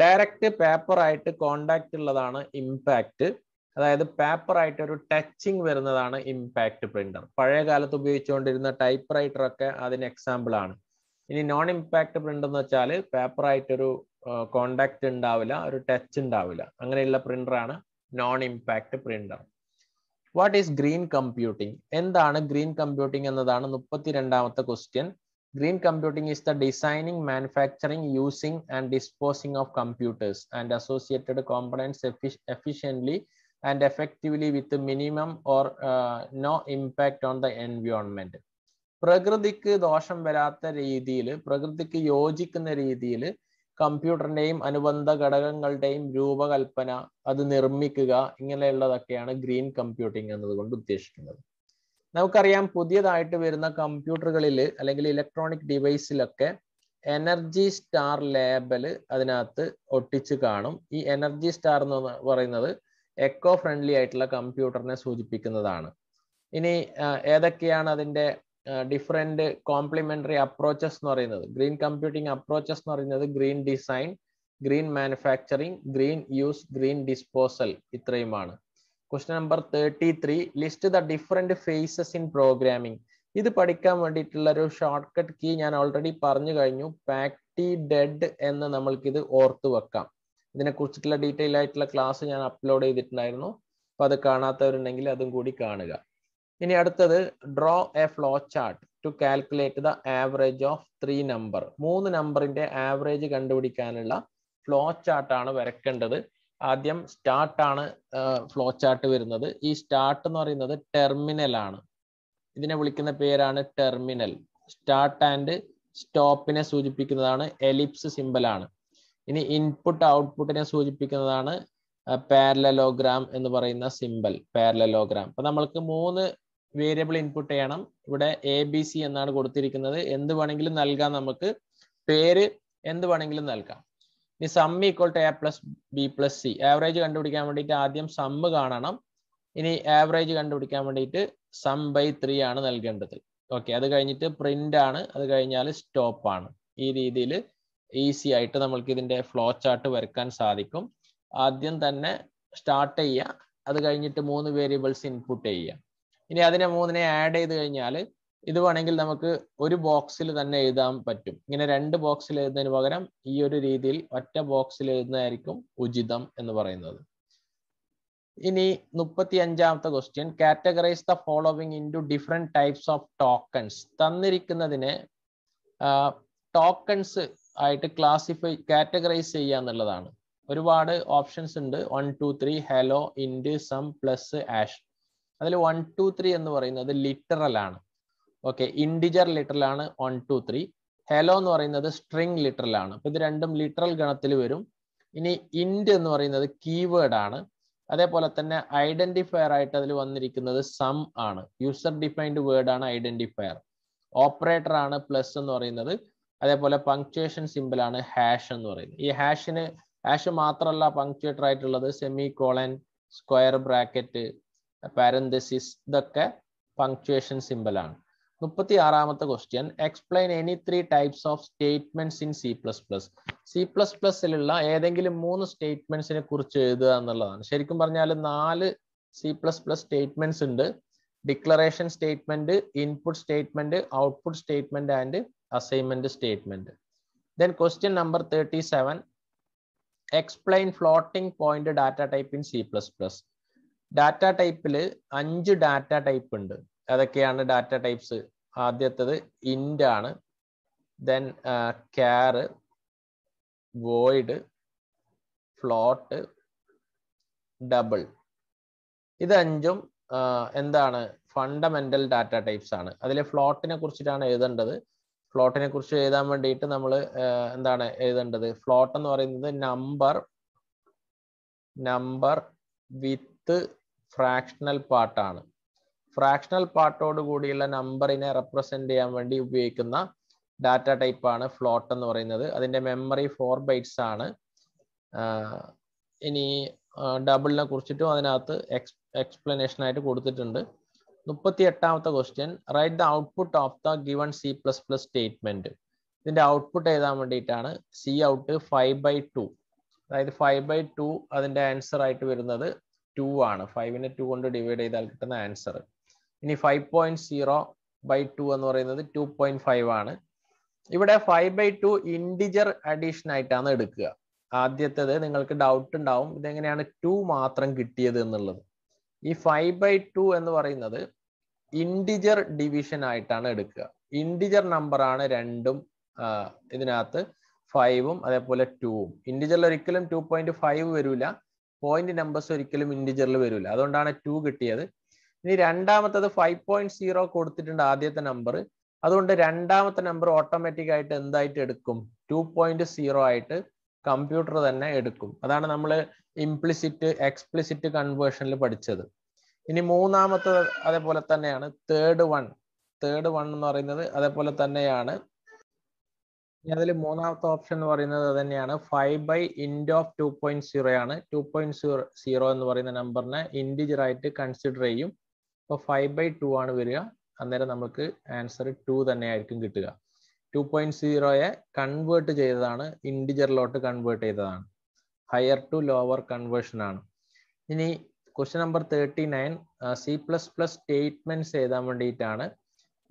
direct paper ആയിട്ട് കോണ്ടാക്ട് ഉള്ളതാണ് ഇമ്പാക്റ്റ് അതായത് പേപ്പർ ആയിട്ട് ഒരു ടച്ചിങ് വരുന്നതാണ് ഇമ്പാക്ട് പ്രിന്റർ പഴയ കാലത്ത് ഉപയോഗിച്ചുകൊണ്ടിരുന്ന ടൈപ്പ് റൈറ്റർ ഒക്കെ അതിന് എക്സാമ്പിൾ ആണ് ഇനി നോൺ ഇമ്പാക്ട് പ്രിന്റ് എന്ന് വെച്ചാൽ പേപ്പർ ആയിട്ടൊരു കോണ്ടാക്ട് ഉണ്ടാവില്ല ഒരു ടച്ച് ഉണ്ടാവില്ല അങ്ങനെയുള്ള പ്രിന്ററാണ് non impact printer what is green computing എന്താണ് ഗ്രീൻ കമ്പ്യൂട്ടിംഗ് എന്നതാണ് മുപ്പത്തിരണ്ടാമത്തെ question green computing is the designing manufacturing using and disposing of computers and associated components efficiently and effectively with minimum or no impact on the environment പ്രകൃതിക്ക് ദോഷം വരാത്ത രീതിയിൽ പ്രകൃതിക്ക് യോജിക്കുന്ന രീതിയിൽ കമ്പ്യൂട്ടറിന്റെയും അനുബന്ധ ഘടകങ്ങളുടെയും രൂപകൽപ്പന അത് നിർമ്മിക്കുക ഇങ്ങനെയുള്ളതൊക്കെയാണ് ഗ്രീൻ കമ്പ്യൂട്ടിംഗ് എന്നതുകൊണ്ട് ഉദ്ദേശിക്കുന്നത് നമുക്കറിയാം പുതിയതായിട്ട് വരുന്ന കമ്പ്യൂട്ടറുകളിൽ അല്ലെങ്കിൽ ഇലക്ട്രോണിക് ഡിവൈസിലൊക്കെ എനർജി സ്റ്റാർ ലേബൽ അതിനകത്ത് ഒട്ടിച്ച് കാണും ഈ എനർജി സ്റ്റാർ എന്ന് പറയുന്നത് എക്കോ ഫ്രണ്ട്ലി ആയിട്ടുള്ള കമ്പ്യൂട്ടറിനെ സൂചിപ്പിക്കുന്നതാണ് ഇനി ഏതൊക്കെയാണ് അതിൻ്റെ ഡിഫറെന്റ് കോംപ്ലിമെന്ററി അപ്രോച്ചസ് എന്ന് പറയുന്നത് ഗ്രീൻ കമ്പ്യൂട്ടിംഗ് അപ്രോച്ചസ് എന്ന് പറയുന്നത് green design green manufacturing green use green disposal ഇത്രയുമാണ് question number thirty three list the different phases in programming ഇത് പഠിക്കാൻ വേണ്ടിയിട്ടുള്ള ഒരു ഷോർട്ട് കട്ട് കീ ഞാൻ ഓൾറെഡി പറഞ്ഞു കഴിഞ്ഞു പാക്ടി ഡെഡ് എന്ന് നമ്മൾക്കിത് ഓർത്തു വെക്കാം കുറിച്ചിട്ടുള്ള ഡീറ്റെയിൽ ആയിട്ടുള്ള ക്ലാസ് ഞാൻ അപ്ലോഡ് ചെയ്തിട്ടുണ്ടായിരുന്നു അപ്പോൾ അത് കാണാത്തവരുണ്ടെങ്കിൽ അതും കൂടി കാണുക ഇനി അടുത്തത് draw a flowchart to calculate the average of three number മൂന്ന് നമ്പറിന്റെ ആവറേജ് കണ്ടുപിടിക്കാനുള്ള ഫ്ലോ ചാർട്ട് ആണ് വരക്കേണ്ടത് ആദ്യം സ്റ്റാർട്ടാണ് ഫ്ലോ ചാർട്ട് വരുന്നത് ഈ സ്റ്റാർട്ട് എന്ന് പറയുന്നത് ടെർമിനൽ ആണ് ഇതിനെ വിളിക്കുന്ന പേരാണ് ടെർമിനൽ സ്റ്റാർട്ട് ആൻഡ് സ്റ്റോപ്പിനെ സൂചിപ്പിക്കുന്നതാണ് എലിപ്സ് സിമ്പിൾ ആണ് ഇനി ഇൻപുട്ട് ഔട്ട്പുട്ടിനെ സൂചിപ്പിക്കുന്നതാണ് പാരലലോഗ്രാം എന്ന് പറയുന്ന സിമ്പിൾ പാരലലോഗ്രാം അപ്പൊ നമ്മൾക്ക് മൂന്ന് വേരിയബിൾ ഇൻപുട്ട് ചെയ്യണം ഇവിടെ എ ബി സി എന്നാണ് കൊടുത്തിരിക്കുന്നത് എന്ത് വേണമെങ്കിലും നൽകാം നമുക്ക് പേര് എന്ത് വേണമെങ്കിലും നൽകാം ഇനി sum equal to A plus B plus C average കണ്ടുപിടിക്കാൻ വേണ്ടിയിട്ട് ആദ്യം സമ്മ് കാണണം ഇനി ആവറേജ് കണ്ടുപിടിക്കാൻ വേണ്ടിയിട്ട് സം ബൈ ത്രീ ആണ് നൽകേണ്ടത് ഓക്കെ അത് കഴിഞ്ഞിട്ട് പ്രിന്റ് ആണ് അത് കഴിഞ്ഞാൽ സ്റ്റോപ്പ് ആണ് ഈ രീതിയിൽ ഈസി ആയിട്ട് നമ്മൾക്ക് ഇതിന്റെ ഫ്ലോ ചാർട്ട് വരക്കാൻ സാധിക്കും ആദ്യം തന്നെ സ്റ്റാർട്ട് ചെയ്യുക അത് കഴിഞ്ഞിട്ട് മൂന്ന് വേരിയബിൾസ് ഇൻപുട്ട് ചെയ്യുക ഇനി അതിനെ മൂന്നിനെ ആഡ് ചെയ്ത് കഴിഞ്ഞാൽ ഇത് വേണമെങ്കിൽ നമുക്ക് ഒരു ബോക്സിൽ തന്നെ എഴുതാൻ പറ്റും ഇങ്ങനെ രണ്ട് ബോക്സിൽ എഴുതുന്നതിന് പകരം ഈ ഒരു രീതിയിൽ ഒറ്റ ബോക്സിൽ എഴുതുന്നതായിരിക്കും ഉചിതം എന്ന് പറയുന്നത് ഇനി മുപ്പത്തി അഞ്ചാമത്തെ question categorize the following in two different types of tokens തന്നിരിക്കുന്നതിനെ ടോക്കൺസ് ആയിട്ട് ക്ലാസിഫൈ കാറ്റഗറൈസ് ചെയ്യുക എന്നുള്ളതാണ് ഒരുപാട് ഓപ്ഷൻസ് ഉണ്ട് one two three hello int sum plus hash അതിൽ വൺ ടു ത്രീ എന്ന് പറയുന്നത് ലിറ്ററൽ ആണ് ഓക്കെ ഇൻഡിജർ ലിറ്ററൽ ആണ് വൺ ടു ത്രീ ഹെലോ എന്ന് പറയുന്നത് സ്ട്രിങ് ലിറ്ററൽ ആണ് അപ്പൊ ഇത് രണ്ടും ലിറ്ററൽ ഗണത്തിൽ വരും ഇനി ഇൻഡ് എന്ന് പറയുന്നത് കീവേഡ് ആണ് അതേപോലെ തന്നെ ഐഡന്റിഫയർ ആയിട്ട് അതിൽ വന്നിരിക്കുന്നത് സം ആണ് യൂസർ ഡിഫൈൻഡ് വേർഡ് ആണ് ഐഡന്റിഫയർ ഓപ്പറേറ്റർ ആണ് പ്ലസ് എന്ന് പറയുന്നത് അതേപോലെ പങ്ക്ച്വേഷൻ സിമ്പിൾ ആണ് ഹാഷ് എന്ന് പറയുന്നത് ഈ ഹാഷിന് ഹാഷ് മാത്രമല്ല പങ്ക്ച്വേറ്റർ ആയിട്ടുള്ളത് semicolon square bracket parenthesis ഇതൊക്കെ പങ്ക്ച്വേഷൻ സിമ്പിൾ ആണ് മുപ്പത്തി ആറാമത്തെ question explain any three types of statements in C plus plus C plus പ്ലസ്സിലുള്ള ഏതെങ്കിലും മൂന്ന് സ്റ്റേറ്റ്മെന്റ്സിനെ കുറിച്ച് എഴുതുക എന്നുള്ളതാണ് ശരിക്കും പറഞ്ഞാൽ നാല് സി പ്ലസ് പ്ലസ് സ്റ്റേറ്റ്മെന്റ്സ് ഉണ്ട് declaration statement input statement output statement and assignment statement then question number thirty seven explain floating point data type in C plus plus data ടൈപ്പിൽ അഞ്ച് ഡാറ്റ ടൈപ്പ് ഉണ്ട് അതൊക്കെയാണ് ഡാറ്റ ടൈപ്സ് ആദ്യത്തത് ഇൻ്റ് ആണ് then char void float double ഇത് അഞ്ചും എന്താണ് ഫണ്ടമെന്റൽ ഡാറ്റ ടൈപ്സ് ആണ് അതിൽ ഫ്ലോട്ടിനെ കുറിച്ചിട്ടാണ് എഴുതേണ്ടത് ഫ്ലോട്ടിനെ കുറിച്ച് എഴുതാൻ വേണ്ടിയിട്ട് നമ്മൾ എന്താണ് എഴുതേണ്ടത് ഫ്ലോട്ട് എന്ന് പറയുന്നത് നമ്പർ നമ്പർ വിത്ത് ഫ്രാക്ഷണൽ പാർട്ടാണ് ഫ്രാക്ഷണൽ പാർട്ടോട് കൂടിയുള്ള നമ്പറിനെ റെപ്രസെന്റ് ചെയ്യാൻ വേണ്ടി ഉപയോഗിക്കുന്ന ഡാറ്റ ടൈപ്പ് ആണ് ഫ്ലോട്ട് എന്ന് പറയുന്നത് അതിന്റെ മെമ്മറി ഫോർ ബൈറ്റ്സ് ആണ് ഇനി ഡബിളിനെ കുറിച്ചിട്ടും അതിനകത്ത് എക്സ് എക്സ്പ്ലനേഷൻ ആയിട്ട് കൊടുത്തിട്ടുണ്ട് മുപ്പത്തി എട്ടാമത്തെ question write the output of the given C plus plus statement ഇതിന്റെ ഔട്ട്പുട്ട് എഴുതാൻ വേണ്ടിയിട്ടാണ് cout five by two അതായത് ഫൈവ് ബൈ ടു അതിന്റെ ആൻസർ ആയിട്ട് വരുന്നത് ടു ആണ് ഫൈവിനെ ടു കൊണ്ട് ഡിവൈഡ് ചെയ്താൽ കിട്ടുന്ന ആൻസർ ഇനി five point zero by two എന്ന് പറയുന്നത് ടു പോയിന്റ് ഫൈവ് ആണ് ഇവിടെ five by two integer addition ആയിട്ടാണ് എടുക്കുക ആദ്യത്തേത് നിങ്ങൾക്ക് ഡൗട്ട് ഉണ്ടാവും ഇതെങ്ങനെയാണ് ടു മാത്രം കിട്ടിയത് എന്നുള്ളത് ഈ ഫൈവ് ബൈ ടു എന്ന് പറയുന്നത് ഇൻഡിജർ ഡിവിഷൻ ആയിട്ടാണ് എടുക്കുക ഇൻഡിജർ ആണ് രണ്ടും ഇതിനകത്ത് ഫൈവും അതേപോലെ ടൂവും ഇൻഡിജറിൽ ഒരിക്കലും ടു പോയിന്റ് ഫൈവ് വരില്ല പോയിന്റ് നമ്പേഴ്സ് ഒരിക്കലും ഇൻഡിജറിൽ വരില്ല അതുകൊണ്ടാണ് ടു കിട്ടിയത് ഇനി രണ്ടാമത്തത് ഫൈവ് പോയിന്റ് സീറോ കൊടുത്തിട്ടുണ്ട് ആദ്യത്തെ നമ്പർ അതുകൊണ്ട് രണ്ടാമത്തെ നമ്പർ ഓട്ടോമാറ്റിക് ആയിട്ട് എന്തായിട്ട് എടുക്കും ടു പോയിന്റ് സീറോ ആയിട്ട് കമ്പ്യൂട്ടർ തന്നെ എടുക്കും അതാണ് നമ്മൾ ഇംപ്ലിസിറ്റ് എക്സ്പ്ലിസിറ്റ് കൺവേർഷനിൽ പഠിച്ചത് ഇനി മൂന്നാമത്തെ അതേപോലെ തന്നെയാണ് തേർഡ് വൺ തേർഡ് വൺ എന്ന് പറയുന്നത് അതേപോലെ തന്നെയാണ് അതിൽ മൂന്നാമത്തെ ഓപ്ഷൻ എന്ന് പറയുന്നത് തന്നെയാണ് five by int of two point zero ആണ് ടു പോയിന്റ് സീറോ സീറോ എന്ന് പറയുന്ന നമ്പറിനെ ഇൻഡിജർ ആയിട്ട് കൺസിഡർ ചെയ്യും അപ്പോൾ ഫൈവ് ബൈ ടു ആണ് വരിക അന്നേരം നമുക്ക് ആൻസർ ടു തന്നെ ആയിരിക്കും കിട്ടുക ടു പോയിന്റ് സീറോയെ കൺവേർട്ട് ചെയ്തതാണ് ഇൻഡിജറിലോട്ട് കൺവേർട്ട് ചെയ്തതാണ് ഹയർ ടു ലോവർ കൺവേർഷൻ ആണ് ഇനി question number thirty nine C plus plus statements എഴുതാൻ വേണ്ടിയിട്ടാണ്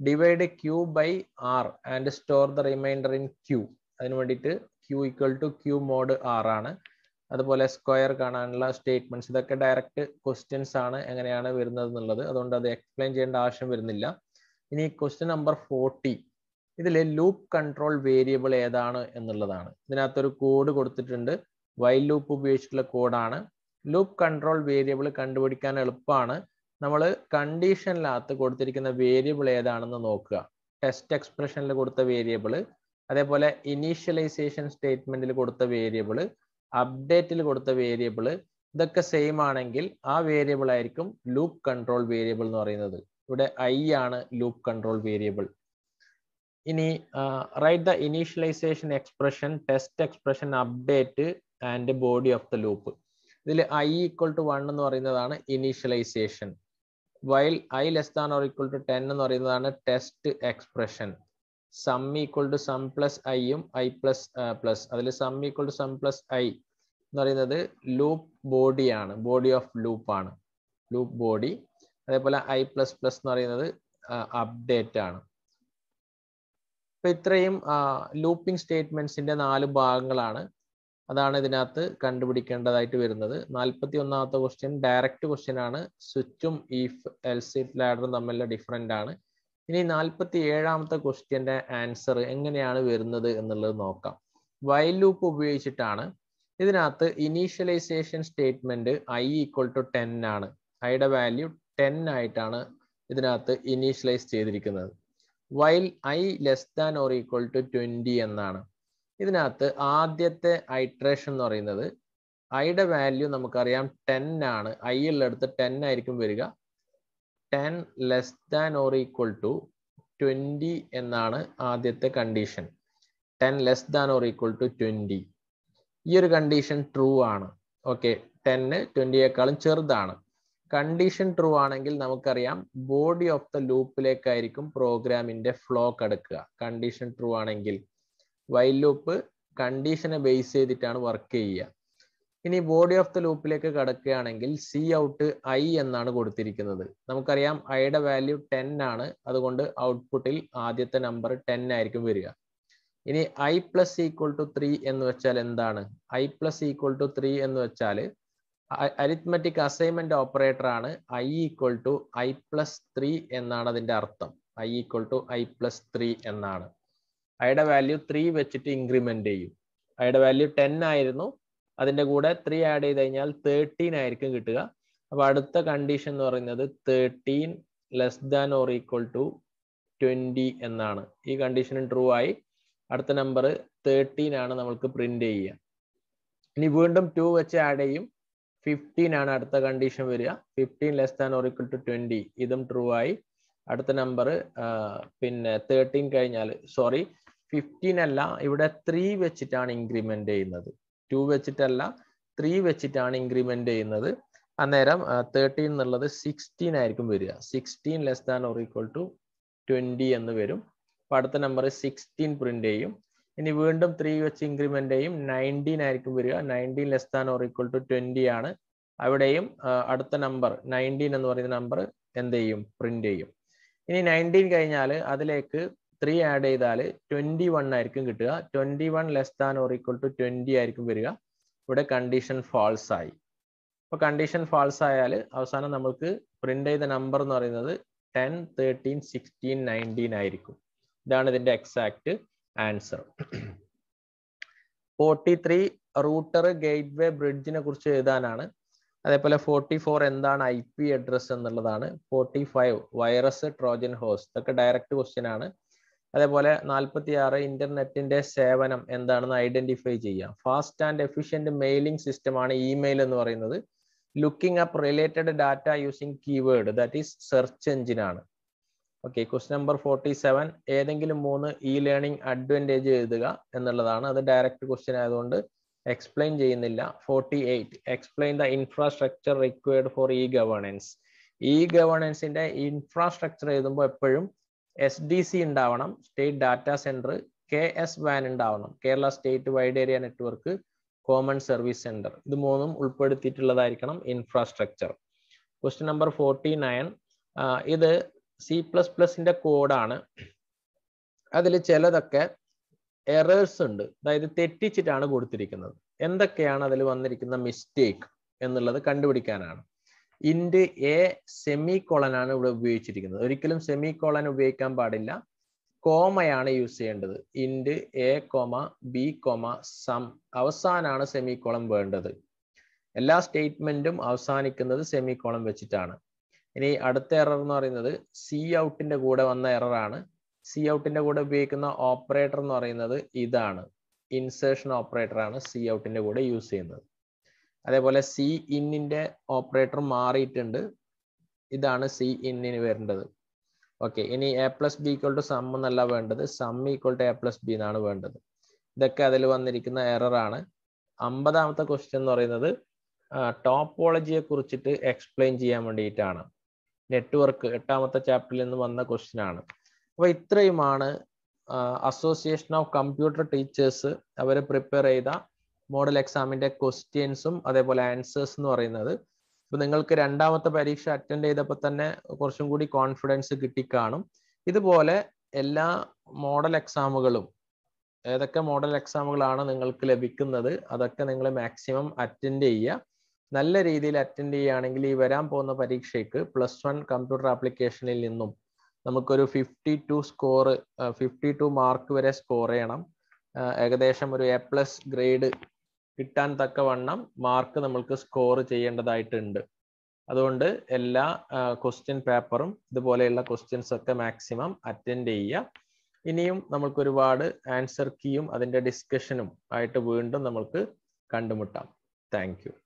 divide Q by R and store the remainder in Q അതിന് വേണ്ടിയിട്ട് q equal to Q mod R ആണ് അതുപോലെ സ്ക്വയർ കാണാനുള്ള സ്റ്റേറ്റ്മെന്റ്സ് ഇതൊക്കെ ഡയറക്റ്റ് ക്വസ്റ്റ്യൻസ് ആണ് എങ്ങനെയാണ് വരുന്നത് എന്നുള്ളത് അതുകൊണ്ട് അത് എക്സ്പ്ലെയിൻ ചെയ്യേണ്ട ആവശ്യം വരുന്നില്ല ഇനി ക്വസ്റ്റ്യൻ നമ്പർ ഫോർട്ടി ഇതിൽ ലൂപ്പ് കൺട്രോൾ വേരിയബിൾ ഏതാണ് എന്നുള്ളതാണ് ഇതിനകത്തൊരു കോഡ് കൊടുത്തിട്ടുണ്ട് വൈൽ ലൂപ്പ് ഉപയോഗിച്ചിട്ടുള്ള കോഡാണ് ലൂപ്പ് കൺട്രോൾ വേരിയബിൾ കണ്ടുപിടിക്കാൻ എളുപ്പമാണ് നമ്മൾ കണ്ടീഷനിലകത്ത് കൊടുത്തിരിക്കുന്ന വേരിയബിൾ ഏതാണെന്ന് നോക്കുക ടെസ്റ്റ് എക്സ്പ്രഷനിൽ കൊടുത്ത വേരിയബിൾ അതേപോലെ ഇനീഷ്യലൈസേഷൻ സ്റ്റേറ്റ്മെന്റിൽ കൊടുത്ത വേരിയബിൾ അപ്ഡേറ്റിൽ കൊടുത്ത വേരിയബിൾ ഇതൊക്കെ സെയിം ആണെങ്കിൽ ആ വേരിയബിൾ ആയിരിക്കും ലൂപ്പ് കൺട്രോൾ വേരിയബിൾ എന്ന് പറയുന്നത് ഇവിടെ ഐ ആണ് ലൂപ്പ് കൺട്രോൾ വേരിയബിൾ ഇനി write the initialization expression test expression update and body of the loop ഇതിൽ ഐ ഈക്വൽ ടു വൺ എന്ന് പറയുന്നതാണ് initialization while I less than or equal to ten എന്ന് പറയുന്നതാണ് test expression sum equal to sum plus ഐയും ഐ പ്ലസ് പ്ലസ് അതിൽ sum equal to sum plus I എന്ന് പറയുന്നത് ലൂപ്പ് ബോഡിയാണ് ബോഡി ഓഫ് ലൂപ്പാണ് ലൂപ്പ് ബോഡി അതേപോലെ ഐ പ്ലസ് പ്ലസ് എന്ന് പറയുന്നത് അപ്ഡേറ്റ് ആണ് ഇപ്പൊ ഇത്രയും ലൂപ്പിംഗ് സ്റ്റേറ്റ്മെന്റ്സിന്റെ നാല് ഭാഗങ്ങളാണ് അതാണ് ഇതിനകത്ത് കണ്ടുപിടിക്കേണ്ടതായിട്ട് വരുന്നത് നാൽപ്പത്തി ഒന്നാമത്തെ ക്വസ്റ്റ്യൻ ഡയറക്റ്റ് ക്വസ്റ്റ്യൻ ആണ് സ്വിച്ചും ഈഫ് സി ലാഡറും തമ്മിലുള്ള ഡിഫറൻ്റ് ആണ് ഇനി നാൽപ്പത്തി ഏഴാമത്തെ ക്വസ്റ്റ്യൻ്റെ ആൻസർ എങ്ങനെയാണ് വരുന്നത് എന്നുള്ളത് നോക്കാം വൈൽ ലൂപ്പ് ഉപയോഗിച്ചിട്ടാണ് ഇതിനകത്ത് initialization statement I equal to ten ആണ് ഐയുടെ വാല്യൂ ടെൻ ആയിട്ടാണ് ഇതിനകത്ത് ഇനീഷ്യലൈസ് ചെയ്തിരിക്കുന്നത് while I less than or equal to twenty എന്നാണ് ഇതിനകത്ത് ആദ്യത്തെ ഐട്രേഷൻ എന്ന് പറയുന്നത് ഐയുടെ വാല്യൂ നമുക്കറിയാം ടെൻ ആണ് ഐ ഉള്ളിടത്ത് ടെൻ ആയിരിക്കും വരിക ten less than or equal to twenty എന്നാണ് ആദ്യത്തെ condition ten less than or equal to twenty ഈ ഒരു കണ്ടീഷൻ ട്രൂ ആണ് ഓക്കെ ടെന്ന് ട്വൻറ്റിയേക്കാളും ചെറുതാണ് കണ്ടീഷൻ ട്രൂ ആണെങ്കിൽ നമുക്കറിയാം ബോഡി ഓഫ് ദ ലൂപ്പിലേക്കായിരിക്കും പ്രോഗ്രാമിന്റെ ഫ്ലോ കടക്കുക കണ്ടീഷൻ ട്രൂ ആണെങ്കിൽ വൈൽ ലൂപ്പ് കണ്ടീഷനെ ബേസ് ചെയ്തിട്ടാണ് വർക്ക് ചെയ്യുക ഇനി ബോഡി ഓഫ് ദ ലൂപ്പിലേക്ക് കടക്കുകയാണെങ്കിൽ സി ഔട്ട് ഐ എന്നാണ് കൊടുത്തിരിക്കുന്നത് നമുക്കറിയാം ഐയുടെ വാല്യൂ ടെൻ ആണ് അതുകൊണ്ട് ഔട്ട്പുട്ടിൽ ആദ്യത്തെ നമ്പർ ടെൻ ആയിരിക്കും വരിക ഇനി I plus equal to three എന്ന് വെച്ചാൽ എന്താണ് I plus equal to three എന്ന് വെച്ചാൽ അരിത്മെറ്റിക് അസൈൻമെന്റ് ഓപ്പറേറ്റർ ആണ് I equal to I plus three എന്നാണ് അതിന്റെ അർത്ഥം I equal to I plus three എന്നാണ് ഐയുടെ വാല്യൂ ത്രീ വെച്ചിട്ട് ഇൻക്രിമെന്റ് ചെയ്യും ഐയുടെ വാല്യൂ ടെൻ ആയിരുന്നു അതിന്റെ കൂടെ ത്രീ ആഡ് ചെയ്ത് കഴിഞ്ഞാൽ തേർട്ടീൻ ആയിരിക്കും കിട്ടുക അപ്പോൾ അടുത്ത കണ്ടീഷൻ എന്ന് പറയുന്നത് thirteen less than or equal to twenty എന്നാണ് ഈ കണ്ടീഷനും ട്രൂ ആയി അടുത്ത നമ്പർ തേർട്ടീൻ ആണ് നമ്മൾക്ക് പ്രിന്റ് ചെയ്യുക ഇനി വീണ്ടും ടു വെച്ച് ആഡ് ചെയ്യും ഫിഫ്റ്റീൻ ആണ് അടുത്ത കണ്ടീഷൻ വരിക fifteen less than or equal to twenty ഇതും ട്രൂ ആയി അടുത്ത നമ്പർ പിന്നെ തേർട്ടീൻ കഴിഞ്ഞാൽ സോറി ഫിഫ്റ്റീൻ അല്ല ഇവിടെ ത്രീ വെച്ചിട്ടാണ് ഇൻക്രിമെന്റ് ചെയ്യുന്നത് ടു വെച്ചിട്ടല്ല ത്രീ വെച്ചിട്ടാണ് ഇൻക്രിമെന്റ് ചെയ്യുന്നത് അന്നേരം തേർട്ടീൻ എന്നുള്ളത് സിക്സ്റ്റീൻ ആയിരിക്കും വരിക sixteen less than or equal to twenty എന്ന് വരും അപ്പൊ അടുത്ത നമ്പർ സിക്സ്റ്റീൻ പ്രിന്റ് ചെയ്യും ഇനി വീണ്ടും ത്രീ വെച്ച് ഇൻക്രിമെന്റ് ചെയ്യും നയൻറ്റീൻ ആയിരിക്കും വരിക nineteen less than or equal to twenty ആണ് അവിടെയും അടുത്ത നമ്പർ നയൻറ്റീൻ എന്ന് പറയുന്ന നമ്പർ എന്ത് ചെയ്യും പ്രിന്റ് ചെയ്യും ഇനി നയൻറ്റീൻ കഴിഞ്ഞാൽ അതിലേക്ക് ത്രീ ആഡ് ചെയ്താൽ ട്വൻറ്റി വൺ ആയിരിക്കും കിട്ടുക twenty one less than or equal to twenty ആയിരിക്കും വരിക ഇവിടെ കണ്ടീഷൻ ഫാൾസ് ആയി അപ്പോൾ കണ്ടീഷൻ ഫാൾസ് ആയാൽ അവസാനം നമ്മൾക്ക് പ്രിന്റ് ചെയ്ത നമ്പർ എന്ന് പറയുന്നത് ടെൻ തേർട്ടീൻ സിക്സ്റ്റീൻ നയൻറ്റീൻ ആയിരിക്കും ഇതാണ് ഇതിൻ്റെ exact answer forty three router gateway ബ്രിഡ്ജിനെ കുറിച്ച് എഴുതാനാണ് അതേപോലെ ഫോർട്ടി ഫോർ എന്താണ് ഐ പി അഡ്രസ് എന്നുള്ളതാണ് forty five virus Trojan horse ഇതൊക്കെ ഡയറക്റ്റ് ക്വസ്റ്റ്യൻ ആണ് അതേപോലെ നാൽപ്പത്തി ആറ് ഇന്റർനെറ്റിന്റെ സേവനം എന്താണെന്ന് ഐഡന്റിഫൈ ചെയ്യുക ഫാസ്റ്റ് ആൻഡ് എഫിഷ്യന്റ് മെയിലിംഗ് സിസ്റ്റമാണ് ഇമെയിൽ എന്ന് പറയുന്നത് looking up related data using keyword that is search engine ആണ് okay question number forty seven ഏതെങ്കിലും മൂന്ന് ഇ ലേണിംഗ് അഡ്വാൻറ്റേജ് എഴുതുക എന്നുള്ളതാണ് അത് ഡയറക്റ്റ് ക്വസ്റ്റ്യൻ ആയതുകൊണ്ട് എക്സ്പ്ലെയിൻ ചെയ്യുന്നില്ല forty eight explain the infrastructure required for e governance ഇ ഗവേണൻസിന്റെ ഇൻഫ്രാസ്ട്രക്ചർ എഴുതുമ്പോൾ എപ്പോഴും എസ് ഡി സി ഉണ്ടാവണം state data centre K S വാൻ ഉണ്ടാവണം Kerala state wide area network common service centre ഇത് മൂന്നും ഉൾപ്പെടുത്തിയിട്ടുള്ളതായിരിക്കണം infrastructure question number forty nine ഇത് സി പ്ലസ് പ്ലസിന്റെ കോഡാണ് അതിൽ ചിലതൊക്കെ എറേഴ്സ് ഉണ്ട് അതായത് തെറ്റിച്ചിട്ടാണ് കൊടുത്തിരിക്കുന്നത് എന്തൊക്കെയാണ് അതിൽ വന്നിരിക്കുന്ന മിസ്റ്റേക്ക് എന്നുള്ളത് കണ്ടുപിടിക്കാനാണ് ഇൻഡ് എ സെമി കോളൻ ആണ് ഇവിടെ ഉപയോഗിച്ചിരിക്കുന്നത് ഒരിക്കലും സെമി കോളൻ ഉപയോഗിക്കാൻ പാടില്ല കോമയാണ് യൂസ് ചെയ്യേണ്ടത് int a comma b comma sum അവസാനാണ് സെമി കോളൻ വേണ്ടത് എല്ലാ സ്റ്റേറ്റ്മെന്റും അവസാനിക്കുന്നത് സെമി കോളൻ വെച്ചിട്ടാണ് ഇനി അടുത്ത എറർ എന്ന് പറയുന്നത് സി ഔട്ടിന്റെ കൂടെ വന്ന എററാണ് സി ഔട്ടിന്റെ കൂടെ ഉപയോഗിക്കുന്ന ഓപ്പറേറ്റർ എന്ന് പറയുന്നത് ഇതാണ് ഇൻസേഷൻ ഓപ്പറേറ്റർ ആണ് സി ഔട്ടിന്റെ കൂടെ യൂസ് ചെയ്യുന്നത് അതേപോലെ സി ഇന്നിൻ്റെ ഓപ്പറേറ്റർ മാറിയിട്ടുണ്ട് ഇതാണ് സി ഇന്നിന് വരേണ്ടത് ഓക്കെ ഇനി a plus b equal to sum എന്നല്ല വേണ്ടത് sum equal to A plus b എന്നാണ് വേണ്ടത് ഇതൊക്കെ അതിൽ വന്നിരിക്കുന്ന എററാണ് അമ്പതാമത്തെ ക്വസ്റ്റ്യൻ എന്ന് പറയുന്നത് ടോപ്പോളജിയെ കുറിച്ചിട്ട് എക്സ്പ്ലെയിൻ ചെയ്യാൻ വേണ്ടിയിട്ടാണ് നെറ്റ്വർക്ക് എട്ടാമത്തെ ചാപ്റ്ററിൽ നിന്ന് വന്ന ക്വസ്റ്റ്യൻ ആണ് അപ്പോൾ ഇത്രയുമാണ് അസോസിയേഷൻ ഓഫ് കമ്പ്യൂട്ടർ ടീച്ചേഴ്സ് അവർ പ്രിപ്പയർ ചെയ്ത മോഡൽ എക്സാമിന്റെ ക്വസ്റ്റ്യൻസും അതേപോലെ ആൻസേഴ്സ് എന്ന് പറയുന്നത് ഇപ്പൊ നിങ്ങൾക്ക് രണ്ടാമത്തെ പരീക്ഷ അറ്റൻഡ് ചെയ്തപ്പോൾ തന്നെ കുറച്ചും കൂടി കോൺഫിഡൻസ് കിട്ടിക്കാണും ഇതുപോലെ എല്ലാ മോഡൽ എക്സാമുകളും ഏതൊക്കെ മോഡൽ എക്സാമുകളാണ് നിങ്ങൾക്ക് ലഭിക്കുന്നത് അതൊക്കെ നിങ്ങൾ മാക്സിമം അറ്റൻഡ് ചെയ്യുക നല്ല രീതിയിൽ അറ്റൻഡ് ചെയ്യുകയാണെങ്കിൽ ഈ വരാൻ പോകുന്ന പരീക്ഷയ്ക്ക് പ്ലസ് വൺ കമ്പ്യൂട്ടർ ആപ്ലിക്കേഷനിൽ നിന്നും നമുക്കൊരു fifty two score fifty two mark വരെ സ്കോർ ചെയ്യണം ഏകദേശം ഒരു എ പ്ലസ് ഗ്രേഡ് കിട്ടാൻ തക്കവണ്ണം മാർക്ക് നമ്മൾക്ക് സ്കോർ ചെയ്യേണ്ടതായിട്ടുണ്ട് അതുകൊണ്ട് എല്ലാ ക്വസ്റ്റ്യൻ പേപ്പറും ഇതുപോലെയുള്ള ക്വസ്റ്റ്യൻസ് ഒക്കെ മാക്സിമം അറ്റൻഡ് ചെയ്യുക ഇനിയും നമുക്ക് ഒരുപാട് ആൻസർ കീയും അതിൻ്റെ ഡിസ്കഷനും ആയിട്ട് വീണ്ടും നമ്മൾക്ക് കണ്ടുമുട്ടാം താങ്ക്